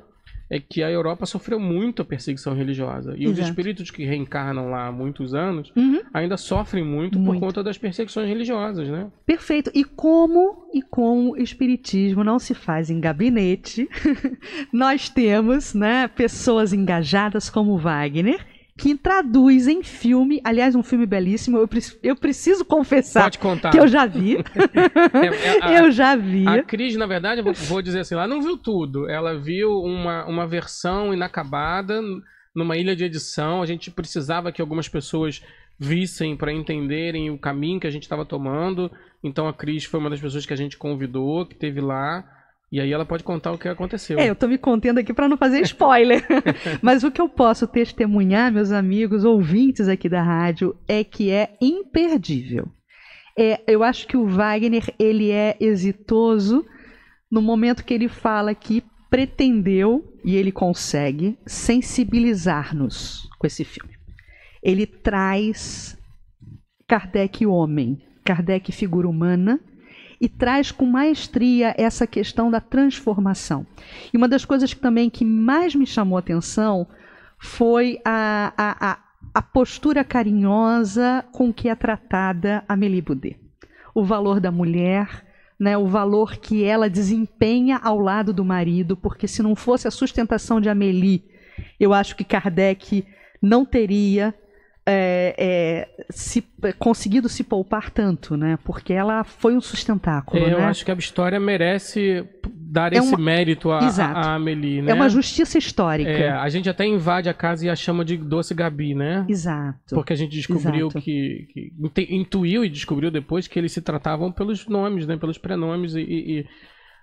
é que a Europa sofreu muito a perseguição religiosa. E Exato. os espíritos que reencarnam lá há muitos anos uhum. ainda sofrem muito, muito, por conta das perseguições religiosas, né? Perfeito. E como e como o espiritismo não se faz em gabinete, nós temos, né, pessoas engajadas como Wagner que traduz em filme, aliás, um filme belíssimo, eu, preciso, eu preciso confessar que eu já vi. É, é, a, eu já vi. A Cris, na verdade, vou, vou dizer assim, ela não viu tudo. Ela viu uma, uma versão inacabada numa ilha de edição. A gente precisava que algumas pessoas vissem para entenderem o caminho que a gente estava tomando. Então a Cris foi uma das pessoas que a gente convidou, que teve lá. E aí ela pode contar o que aconteceu. É, eu tô me contendo aqui para não fazer spoiler. Mas o que eu posso testemunhar, meus amigos ouvintes aqui da rádio, é que é imperdível. É, eu acho que o Wagner, ele é exitoso no momento que ele fala que pretendeu e ele consegue sensibilizar-nos com esse filme. Ele traz Kardec homem, Kardec figura humana, e traz com maestria essa questão da transformação. E uma das coisas que também que mais me chamou a atenção foi a, a, a, a postura carinhosa com que é tratada a Amélie Boudet. O valor da mulher, né, o valor que ela desempenha ao lado do marido, porque se não fosse a sustentação de Amélie, eu acho que Kardec não teria é, é, se, é, conseguido se poupar tanto, né? Porque ela foi um sustentáculo. É, né? Eu acho que a história merece dar é esse uma... mérito a, a, Amelie, né? É uma justiça histórica. a gente até invade a casa e a chama de Doce Gabi, né? Exato. Porque a gente descobriu que, que, intuiu e descobriu depois que eles se tratavam pelos nomes, né? Pelos prenomes e, e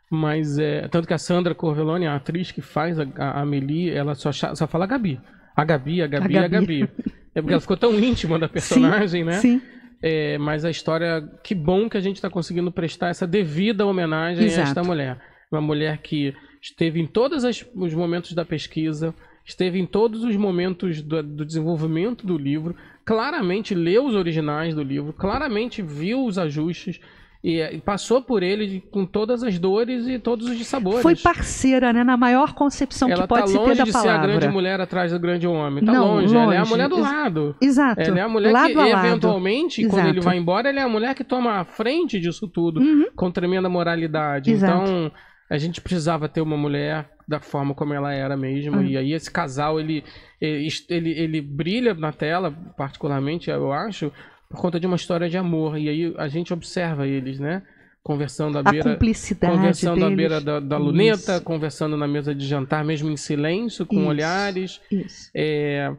mas é tanto que a Sandra Corvelone, a atriz que faz a, a Amelie, ela só, só fala Gabi. A Gabi, a Gabi, a Gabi. A Gabi. É porque ela ficou tão íntima da personagem, sim, né? Sim. É, mas a história, que bom que a gente está conseguindo prestar essa devida homenagem Exato. a esta mulher. Uma mulher que esteve em todos os momentos da pesquisa, esteve em todos os momentos do, do, desenvolvimento do livro, claramente leu os originais do livro, claramente viu os ajustes, é, e passou por ele com todas as dores e todos os sabores. Foi parceira, né? Na maior concepção ela que pode tá da palavra. Ela tá longe de ser a grande mulher atrás do grande homem. Tá Não, longe. longe. Ela é a mulher do lado. Exato. Ela é né? a mulher lado que, eventualmente, quando ele vai embora, ela é a mulher que toma a frente disso tudo, uhum. com tremenda moralidade. Exato. Então, a gente precisava ter uma mulher da forma como ela era mesmo. Uhum. E aí esse casal, ele, ele, ele, ele, brilha na tela, particularmente, eu acho, por conta de uma história de amor. E aí a gente observa eles, né? Conversando à a beira. Cumplicidade conversando deles. à beira da, da luneta, conversando na mesa de jantar, mesmo em silêncio, com Isso. olhares. Isso. É,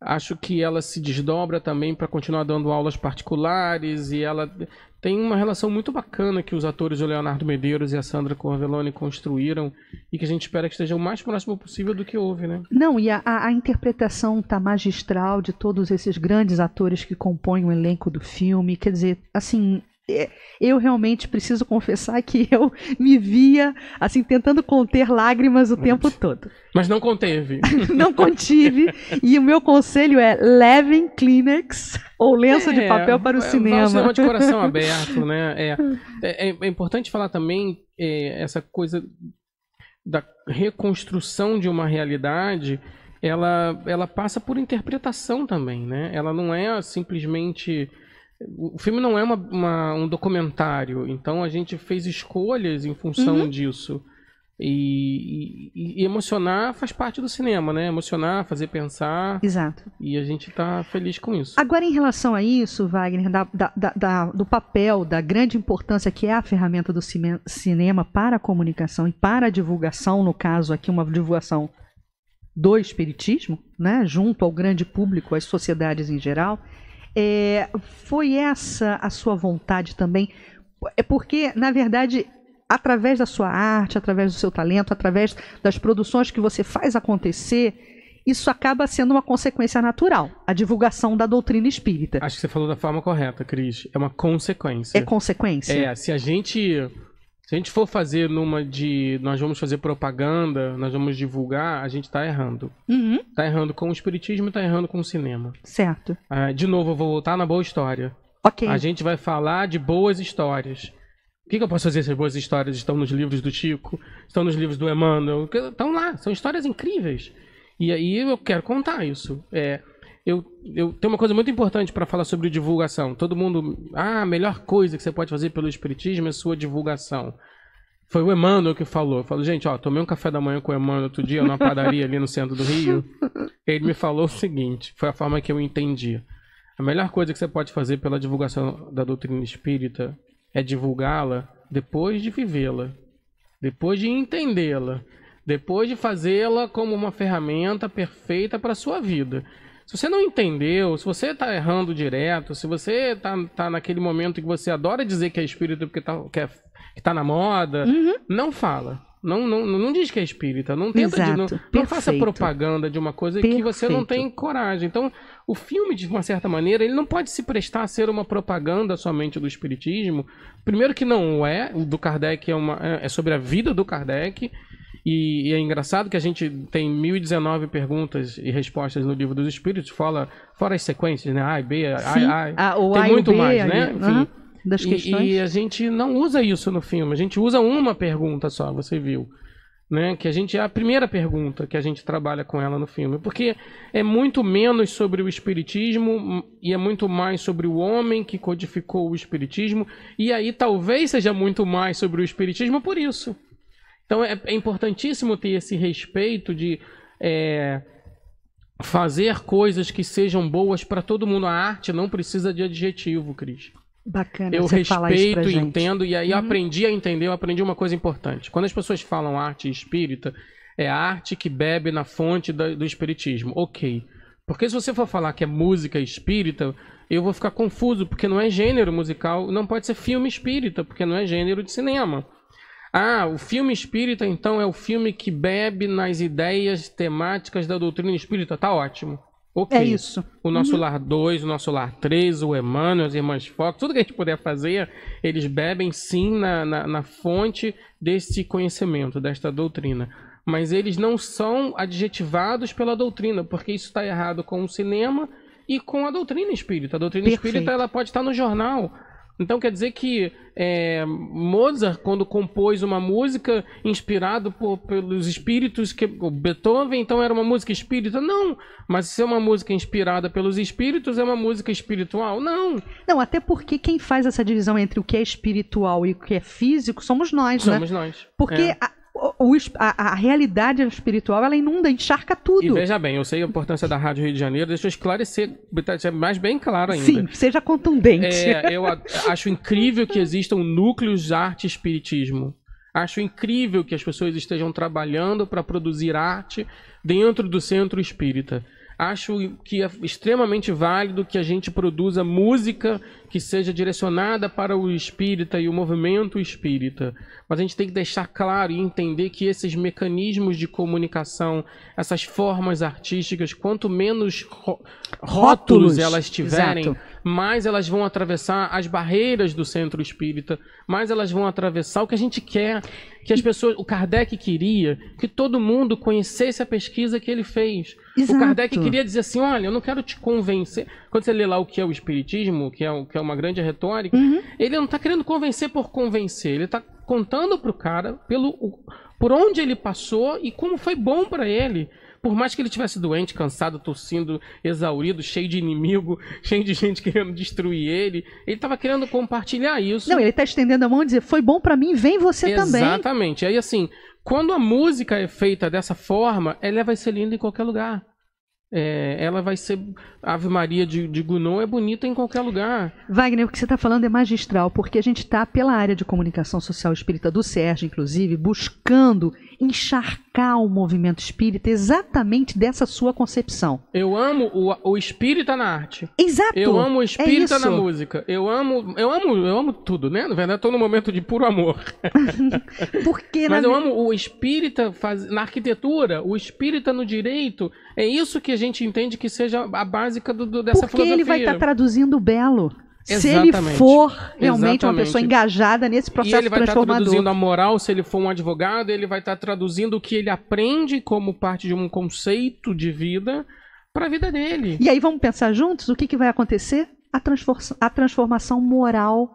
acho que ela se desdobra também para continuar dando aulas particulares e ela tem uma relação muito bacana que os atores o Leonardo Medeiros e a Sandra Corvelone construíram e que a gente espera que esteja o mais próximo possível do que houve, né? Não, e a, a interpretação tá magistral de todos esses grandes atores que compõem o elenco do filme. Quer dizer, assim, é, eu realmente preciso confessar que eu me via assim tentando conter lágrimas o tempo todo. Mas não conteve. não contive. E o meu conselho é levem Kleenex ou lenço é, de papel para o é, cinema. É uma de coração aberto, né? É, é, é, é importante falar também é, essa coisa da reconstrução de uma realidade. Ela, ela passa por interpretação também, né? Ela não é simplesmente o filme não é uma, uma, um documentário, então a gente fez escolhas em função uhum. disso. E, e, e, emocionar faz parte do cinema, né? Emocionar, fazer pensar. Exato. E a gente está feliz com isso. Agora, em relação a isso, Wagner, da, da, da, do papel, da grande importância que é a ferramenta do cime, cinema para a comunicação e para a divulgação, no caso aqui, uma divulgação do espiritismo, né? Junto ao grande público, às sociedades em geral. É, foi essa a sua vontade também? É porque, na verdade, através da sua arte, através do seu talento, através das produções que você faz acontecer, isso acaba sendo uma consequência natural, a divulgação da doutrina espírita. Acho que você falou da forma correta, Cris. É uma consequência. É consequência? É, se a gente se a gente for fazer numa de nós vamos fazer propaganda, nós vamos divulgar, a gente tá errando. Uhum. Tá errando com o espiritismo, tá errando com o cinema. Certo. Ah, de novo, eu vou voltar na boa história. Ok. A gente vai falar de boas histórias. O que, que eu posso fazer se as boas histórias estão nos livros do Chico, estão nos livros do Emmanuel? Estão lá, são histórias incríveis. E aí eu quero contar isso. É, eu, eu tenho uma coisa muito importante para falar sobre divulgação. Todo mundo, ah, a melhor coisa que você pode fazer pelo espiritismo é sua divulgação. Foi o Emmanuel que falou. Eu falo, gente, ó, tomei um café da manhã com o Emmanuel outro dia numa padaria ali no centro do Rio. Ele me falou o seguinte, foi a forma que eu entendi. A melhor coisa que você pode fazer pela divulgação da doutrina espírita é divulgá-la depois de vivê-la, depois de entendê-la, depois de fazê-la como uma ferramenta perfeita para sua vida. Se você não entendeu, se você está errando direto, se você está tá naquele momento que você adora dizer que é espírita porque está que é, que tá na moda, uhum. não fala. Não, não, não diz que é espírita. Não tenta de, não, não, faça propaganda de uma coisa Perfeito. que você não tem coragem. Então, o filme, de uma certa maneira, ele não pode se prestar a ser uma propaganda somente do espiritismo. Primeiro que não é, o do Kardec é, uma, é, é sobre a vida do Kardec. E, e, é engraçado que a gente tem 1019 perguntas e respostas no livro dos espíritos, fora, fora as sequências, né? A e B, a, Sim. a, a, ah, tem a muito B, mais, né? Enfim. Das e, e a gente não usa isso no filme, a gente usa uma pergunta só, você viu. Né, que a gente é a primeira pergunta que a gente trabalha com ela no filme, porque é muito menos sobre o espiritismo e é muito mais sobre o homem que codificou o espiritismo, e aí talvez seja muito mais sobre o espiritismo por isso. Então é, é importantíssimo ter esse respeito de é, fazer coisas que sejam boas para todo mundo. A arte não precisa de adjetivo, Cris. Bacana, eu você respeito, falar isso pra gente. entendo e aí uhum. aprendi a entender, eu aprendi uma coisa importante. Quando as pessoas falam arte espírita, é arte que bebe na fonte do espiritismo. OK. Porque se você for falar que é música espírita, eu vou ficar confuso, porque não é gênero musical, não pode ser filme espírita, porque não é gênero de cinema. Ah, o filme espírita, então, é o filme que bebe nas ideias temáticas da doutrina espírita. Tá ótimo. Ok. É isso. O nosso uhum. Lar 2, o nosso Lar 3, o Emmanuel, as Irmãs Fox, tudo que a gente puder fazer, eles bebem sim na, na, na fonte desse conhecimento, desta doutrina. Mas eles não são adjetivados pela doutrina, porque isso está errado com o cinema e com a doutrina espírita. A doutrina Perfeito. espírita ela pode estar tá no jornal, então quer dizer que é, Mozart, quando compôs uma música inspirado pelos espíritos que Beethoven, então era uma música espírita? Não. Mas se é uma música inspirada pelos espíritos, é uma música espiritual? Não. Não, até porque quem faz essa divisão entre o que é espiritual e o que é físico somos nós, somos né? Somos nós. Porque é. a, o, a, a, realidade espiritual ela inunda, encharca tudo. E veja bem, eu sei a importância da Rádio Rio de Janeiro, deixa eu esclarecer, seja tá, é mais bem claro ainda. Sim, seja contundente. É, eu a, acho incrível que existam núcleos de arte e espiritismo. Acho incrível que as pessoas estejam trabalhando para produzir arte dentro do centro espírita. Acho que é extremamente válido que a gente produza música que seja direcionada para o espírita e o movimento espírita. Mas a gente tem que deixar claro e entender que esses mecanismos de comunicação, essas formas artísticas, quanto menos rótulos, rótulos elas tiverem. Exato mais elas vão atravessar as barreiras do centro espírita, mais elas vão atravessar o que a gente quer, que as pessoas, o Kardec queria que todo mundo conhecesse a pesquisa que ele fez. Exato. O Kardec queria dizer assim, olha, eu não quero te convencer. Quando você lê lá o que é o espiritismo, que é, o, que é uma grande retórica, uhum. ele não está querendo convencer por convencer, ele está contando para o cara pelo, por onde ele passou e como foi bom para ele. Por mais que ele tivesse doente, cansado, tossindo, exaurido, cheio de inimigo, cheio de gente querendo destruir ele, ele estava querendo compartilhar isso. Não, ele está estendendo a mão e dizer: foi bom para mim, vem você Exatamente. também. Exatamente. Aí assim, quando a música é feita dessa forma, ela vai ser linda em qualquer lugar. É, ela vai ser. Ave Maria de, de Gounod é bonita em qualquer lugar. Wagner, o que você está falando é magistral, porque a gente está, pela área de comunicação social espírita do Sérgio, inclusive, buscando encharcar o movimento espírita exatamente dessa sua concepção. Eu amo o, o espírita na arte. Exato. Eu amo o é espírita é na música. Eu amo, eu amo, eu amo tudo, né? Na verdade, tô num momento de puro amor. Porque Mas eu amo o espírita faz... na arquitetura, o espírita no direito. É isso que a gente entende que seja a básica do, do, dessa Porque filosofia. Porque ele vai estar tá traduzindo o belo. Exatamente. Se ele for realmente Exatamente. uma pessoa engajada nesse processo e ele vai tá transformador. estar traduzindo a moral, se ele for um advogado, ele vai estar tá traduzindo o que ele aprende como parte de um conceito de vida para a vida dele. E aí vamos pensar juntos o que, que vai acontecer? A, transformação, a transformação moral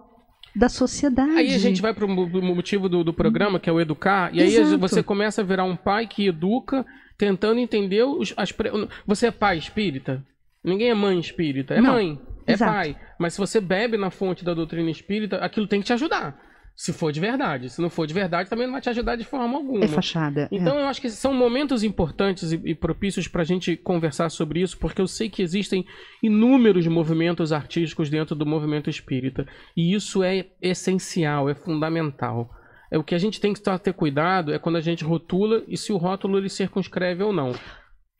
da sociedade. Aí a gente vai para o motivo do, do, programa, que é o educar, e Exato. aí você começa a virar um pai que educa, tentando entender os, as. Pre... Você é pai espírita? Ninguém é mãe espírita, é Não. mãe é Exato. pai. Mas se você bebe na fonte da doutrina espírita, aquilo tem que te ajudar. Se for de verdade. Se não for de verdade, também não vai te ajudar de forma alguma. É fachada. É. Então é. eu acho que são momentos importantes e, propícios para a gente conversar sobre isso, porque eu sei que existem inúmeros movimentos artísticos dentro do movimento espírita. E isso é essencial, é fundamental. É, o que a gente tem que ter cuidado é quando a gente rotula e se o rótulo ele circunscreve ou não.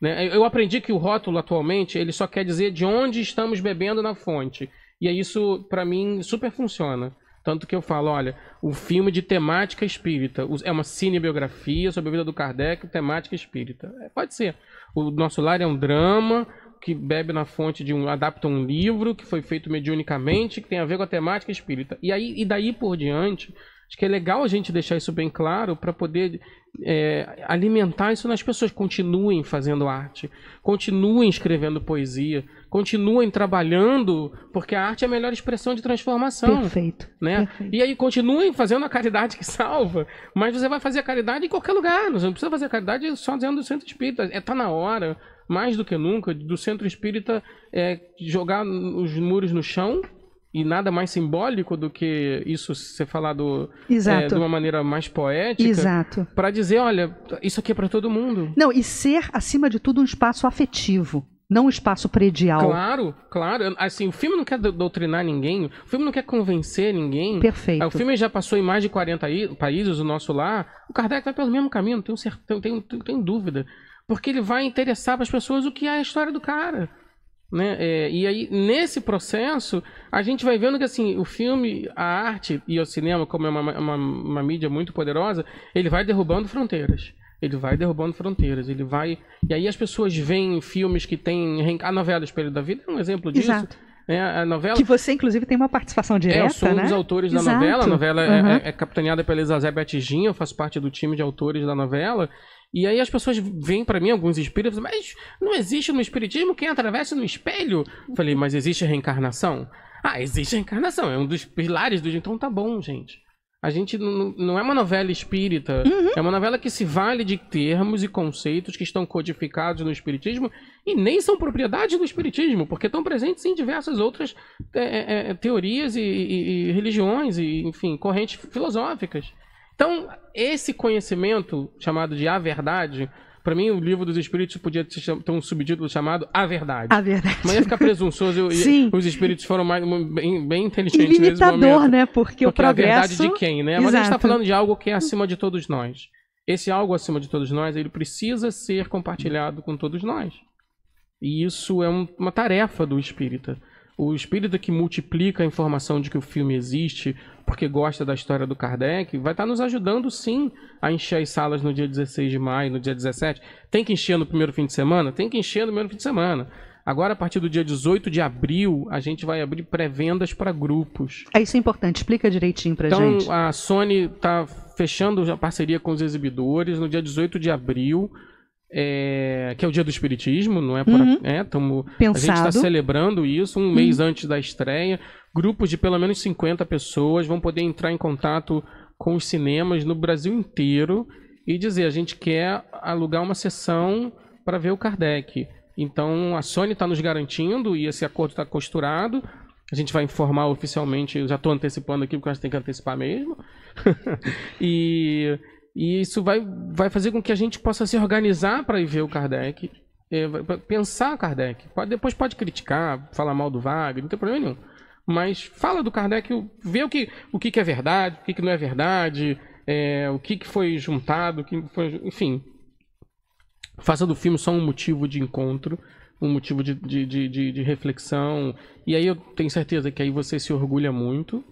Né? Eu aprendi que o rótulo atualmente ele só quer dizer de onde estamos bebendo na fonte. E é isso, para mim, super funciona. Tanto que eu falo, olha, o filme de temática espírita é uma cinebiografia sobre a vida do Kardec, temática espírita. É, pode ser. O Nosso Lar é um drama que bebe na fonte de um adapta um livro que foi feito mediunicamente, que tem a ver com a temática espírita. E aí e daí por diante, Acho que é legal a gente deixar isso bem claro para poder é, alimentar isso nas pessoas. Continuem fazendo arte, continuem escrevendo poesia, continuem trabalhando, porque a arte é a melhor expressão de transformação. Perfeito. Né? Perfeito. E aí continuem fazendo a caridade que salva, mas você vai fazer a caridade em qualquer lugar. Você não precisa fazer a caridade só dentro do centro espírita. É, tá na hora, mais do que nunca, do centro espírita é, jogar os muros no chão e nada mais simbólico do que isso ser falado é, de uma maneira mais poética. Para dizer, olha, isso aqui é para todo mundo. Não, e ser, acima de tudo, um espaço afetivo. Não um espaço predial. Claro, claro. Assim, o filme não quer doutrinar ninguém, o filme não quer convencer ninguém. Perfeito. É, o filme já passou em mais de 40 países, o nosso lá. O Kardec vai pelo mesmo caminho, não tenho, certo tenho, tenho, tenho dúvida. Porque ele vai interessar para as pessoas o que é a história do cara. Né? É, e aí, nesse processo, a gente vai vendo que assim, o filme, a arte e o cinema, como é uma, uma, uma mídia muito poderosa, ele vai derrubando fronteiras. Ele vai derrubando fronteiras, ele vai. E aí as pessoas veem filmes que têm. A novela Espelho da Vida é um exemplo disso. Exato. É, a novela... Que você, inclusive, tem uma participação direta, é, eu sou um né? dos autores Exato. da novela. A novela uhum. é, é, capitaneada pela Elizabeth Ginha, eu faço parte do time de autores da novela. E aí as pessoas vêm para mim, alguns espíritos, mas não existe no espiritismo quem atravessa no espelho. Falei, mas existe reencarnação? Ah, existe reencarnação, é um dos pilares do. Então tá bom, gente. A gente não, não é uma novela espírita, uhum. é uma novela que se vale de termos e conceitos que estão codificados no espiritismo e nem são propriedade do espiritismo, porque estão presentes em diversas outras é, é, teorias e, e, e religiões e, enfim, correntes filosóficas. Então, esse conhecimento chamado de a verdade, para mim, o livro dos espíritos podia ter um subtítulo chamado A Verdade. A Verdade. Mas ia ficar presunçoso. Sim. os espíritos foram mais, bem, bem inteligentes nesse momento. né? Porque, porque o progresso... a verdade de quem, né? Exato. Mas a gente está falando de algo que é acima de todos nós. Esse algo acima de todos nós, ele precisa ser compartilhado com todos nós. E isso é um, uma tarefa do espírita o espírito que multiplica a informação de que o filme existe, porque gosta da história do Kardec, vai estar tá nos ajudando sim a encher as salas no dia 16 de maio, no dia 17. Tem que encher no primeiro fim de semana? Tem que encher no primeiro fim de semana. Agora, a partir do dia 18 de abril, a gente vai abrir pré-vendas para grupos. É isso é importante, explica direitinho para então, gente. Então, a Sony está fechando a parceria com os exibidores. No dia 18 de abril, é, que é o dia do Espiritismo, não é? Por, uhum. é tamo, Pensado. A gente está celebrando isso um uhum. mês antes da estreia. Grupos de pelo menos 50 pessoas vão poder entrar em contato com os cinemas no Brasil inteiro e dizer: a gente quer alugar uma sessão para ver o Kardec. Então a Sony está nos garantindo e esse acordo está costurado. A gente vai informar oficialmente, eu já estou antecipando aqui, porque a gente tem que antecipar mesmo. e e isso vai, vai fazer com que a gente possa se organizar para ir ver o Kardec, é, pensar Kardec. Pode, depois pode criticar, falar mal do Wagner, não tem problema nenhum. Mas fala do Kardec, vê o que, o que, que é verdade, o que, que não é verdade, é, o que, que foi juntado, que foi, enfim. Faça do filme só um motivo de encontro, um motivo de, de, de, de, de reflexão. E aí eu tenho certeza que aí você se orgulha muito,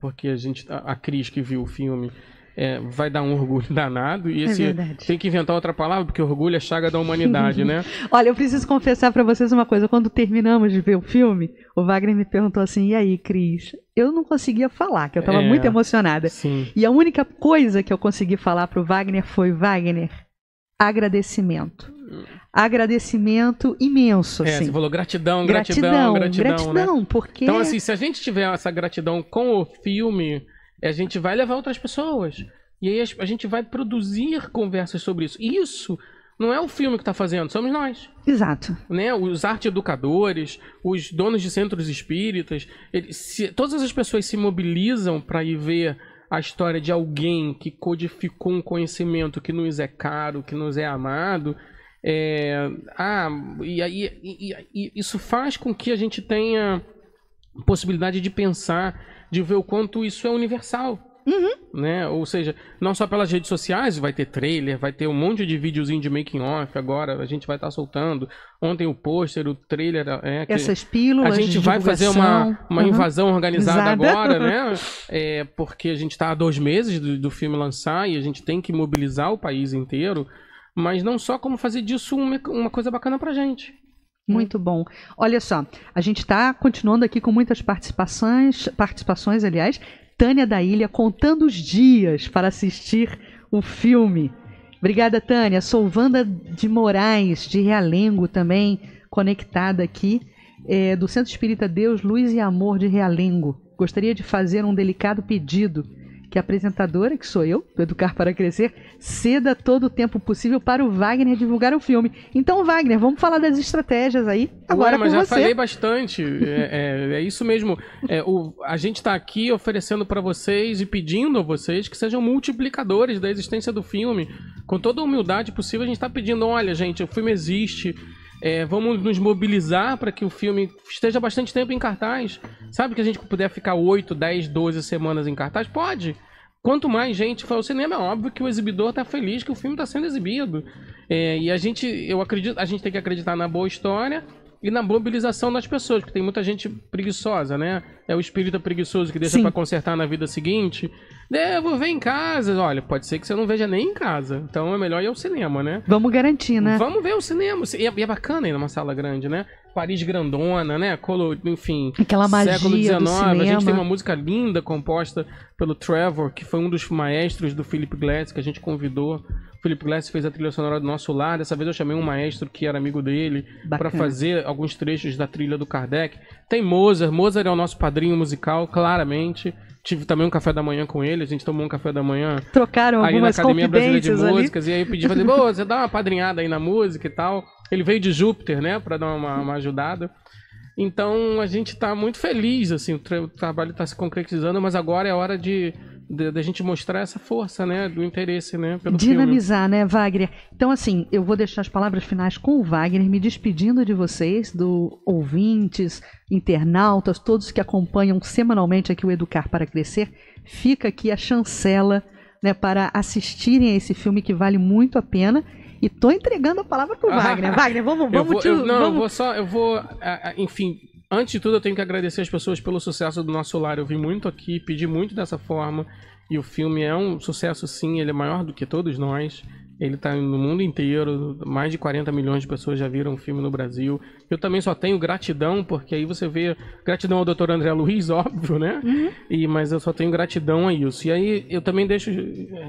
porque a gente, a, a Cris que viu o filme, é, vai dar um orgulho danado. E é esse, é tem que inventar outra palavra, porque orgulho é chaga da humanidade, né? Olha, eu preciso confessar para vocês uma coisa. Quando terminamos de ver o filme, o Wagner me perguntou assim: e aí, Cris? Eu não conseguia falar, que eu estava é, muito emocionada. Sim. E a única coisa que eu consegui falar para o Wagner foi: Wagner, agradecimento. Agradecimento imenso. É, assim. você falou gratidão, gratidão, gratidão. Gratidão, né? gratidão né? porque. Então, assim, se a gente tiver essa gratidão com o filme é, a gente vai levar outras pessoas. E aí a gente vai produzir conversas sobre isso. E isso não é o filme que está fazendo, somos nós. Exato. Né? Os arte educadores, os donos de centros espíritas, se, todas as pessoas se mobilizam para ir ver a história de alguém que codificou um conhecimento que nos é caro, que nos é amado. É, ah, e, e, e, e isso faz com que a gente tenha possibilidade de pensar de ver o quanto isso é universal. Uhum. Né? Ou seja, não só pelas redes sociais, vai ter trailer, vai ter um monte de videozinho de making off agora, a gente vai estar tá soltando. Ontem o pôster, o trailer. É, Essas pílulas. A gente vai fazer uma, uma uhum. invasão organizada Exada. agora, né? É, porque a gente está há dois meses do, do filme lançar e a gente tem que mobilizar o país inteiro mas não só como fazer disso uma, uma coisa bacana pra gente. Muito uhum. bom. Olha só, a gente está continuando aqui com muitas participações, participações, aliás. Tânia da Ilha contando os dias para assistir o filme. Obrigada, Tânia. Sou Wanda de Moraes, de Realengo também, conectada aqui, é, do Centro Espírita Deus, Luz e Amor de Realengo. Gostaria de fazer um delicado pedido que a é apresentadora, que sou eu, do Educar para Crescer, ceda todo o tempo possível para o Wagner divulgar o filme. Então, Wagner, vamos falar das estratégias aí agora Ué, mas com já falei bastante. é, é, é, isso mesmo. É, o, a gente está aqui oferecendo para vocês e pedindo a vocês que sejam multiplicadores da existência do filme. Com toda a humildade possível, a gente está pedindo: olha, gente, o filme existe é, vamos nos mobilizar para que o filme esteja bastante tempo em cartaz. Sabe que a gente puder ficar 8, 10, 12 semanas em cartaz? Pode! Quanto mais gente for ao cinema, é óbvio que o exibidor está feliz que o filme está sendo exibido. É, e a gente, eu acredito, a gente tem que acreditar na boa história e na mobilização das pessoas, porque tem muita gente preguiçosa, né? É o espírito preguiçoso que deixa para consertar na vida seguinte. Devo vou ver em casa. Olha, pode ser que você não veja nem em casa. Então é melhor ir ao cinema, né? Vamos garantir, né? Vamos ver o cinema. E é, é bacana ir numa sala grande, né? Paris grandona, né? Colo, enfim. Aquela magia século XIX. Do cinema. A gente tem uma música linda composta pelo Trevor, que foi um dos maestros do Philip Glass que a gente convidou Felipe Glass fez a trilha sonora do nosso lar. Dessa vez eu chamei um maestro que era amigo dele para fazer alguns trechos da trilha do Kardec. Tem Mozart, Mozart é o nosso padrinho musical, claramente. Tive também um café da manhã com ele, a gente tomou um café da manhã. Trocaram aí algumas na Academia Brasileira de ali. Músicas, e aí eu pedi fazer, ele, você dá uma padrinhada aí na música e tal. Ele veio de Júpiter, né, pra dar uma, uma ajudada. Então a gente está muito feliz, assim, o, tra o trabalho está se concretizando, mas agora é hora de da gente mostrar essa força, né, do interesse, né, pelo Dinamizar, filme. né, Wagner. Então assim, eu vou deixar as palavras finais com o Wagner, me despedindo de vocês, do ouvintes, internautas, todos que acompanham semanalmente aqui o Educar para Crescer. Fica aqui a chancela, né, para assistirem a esse filme que vale muito a pena e tô entregando a palavra pro Wagner. Wagner, vamos, vamos, eu vou, te, eu, Não, vamos... eu vou só, eu vou, é, é, enfim, antes de tudo eu tenho que agradecer as pessoas pelo sucesso do nosso lar. Eu vim muito aqui, pedi muito dessa forma. E o filme é um sucesso, sim, ele é maior do que todos nós. Ele tá no mundo inteiro, mais de 40 milhões de pessoas já viram o filme no Brasil. Eu também só tenho gratidão, porque aí você vê. Gratidão ao Dr. André Luiz, óbvio, né? Uhum. E, mas eu só tenho gratidão a isso. E aí eu também deixo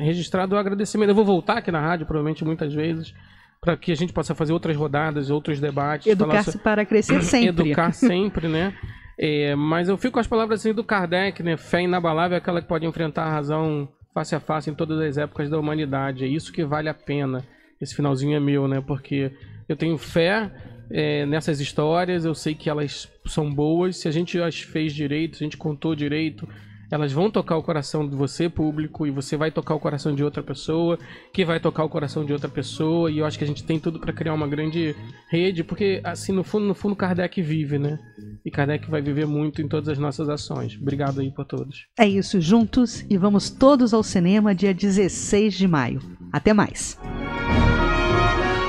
registrado o agradecimento. Eu vou voltar aqui na rádio, provavelmente muitas vezes, para que a gente possa fazer outras rodadas, outros debates. Educar-se sobre... para crescer sempre. Educar sempre, né? É, mas eu fico com as palavras assim do Kardec, né? Fé inabalável é aquela que pode enfrentar a razão face a face em todas as épocas da humanidade. É isso que vale a pena. Esse finalzinho é meu, né? Porque eu tenho fé é, nessas histórias, eu sei que elas são boas. Se a gente as fez direito, se a gente contou direito, elas vão tocar o coração de você, público, e você vai tocar o coração de outra pessoa, que vai tocar o coração de outra pessoa, e eu acho que a gente tem tudo para criar uma grande rede, porque assim, no fundo, no fundo, Kardec vive, né? E Kardec vai viver muito em todas as nossas ações. Obrigado aí por todos. É isso, juntos e vamos todos ao cinema dia 16 de maio. Até mais.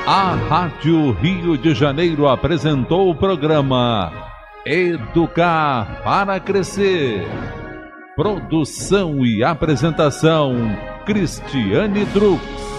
A Rádio Rio de Janeiro apresentou o programa Educar para Crescer. Produção e apresentação: Cristiane Drux.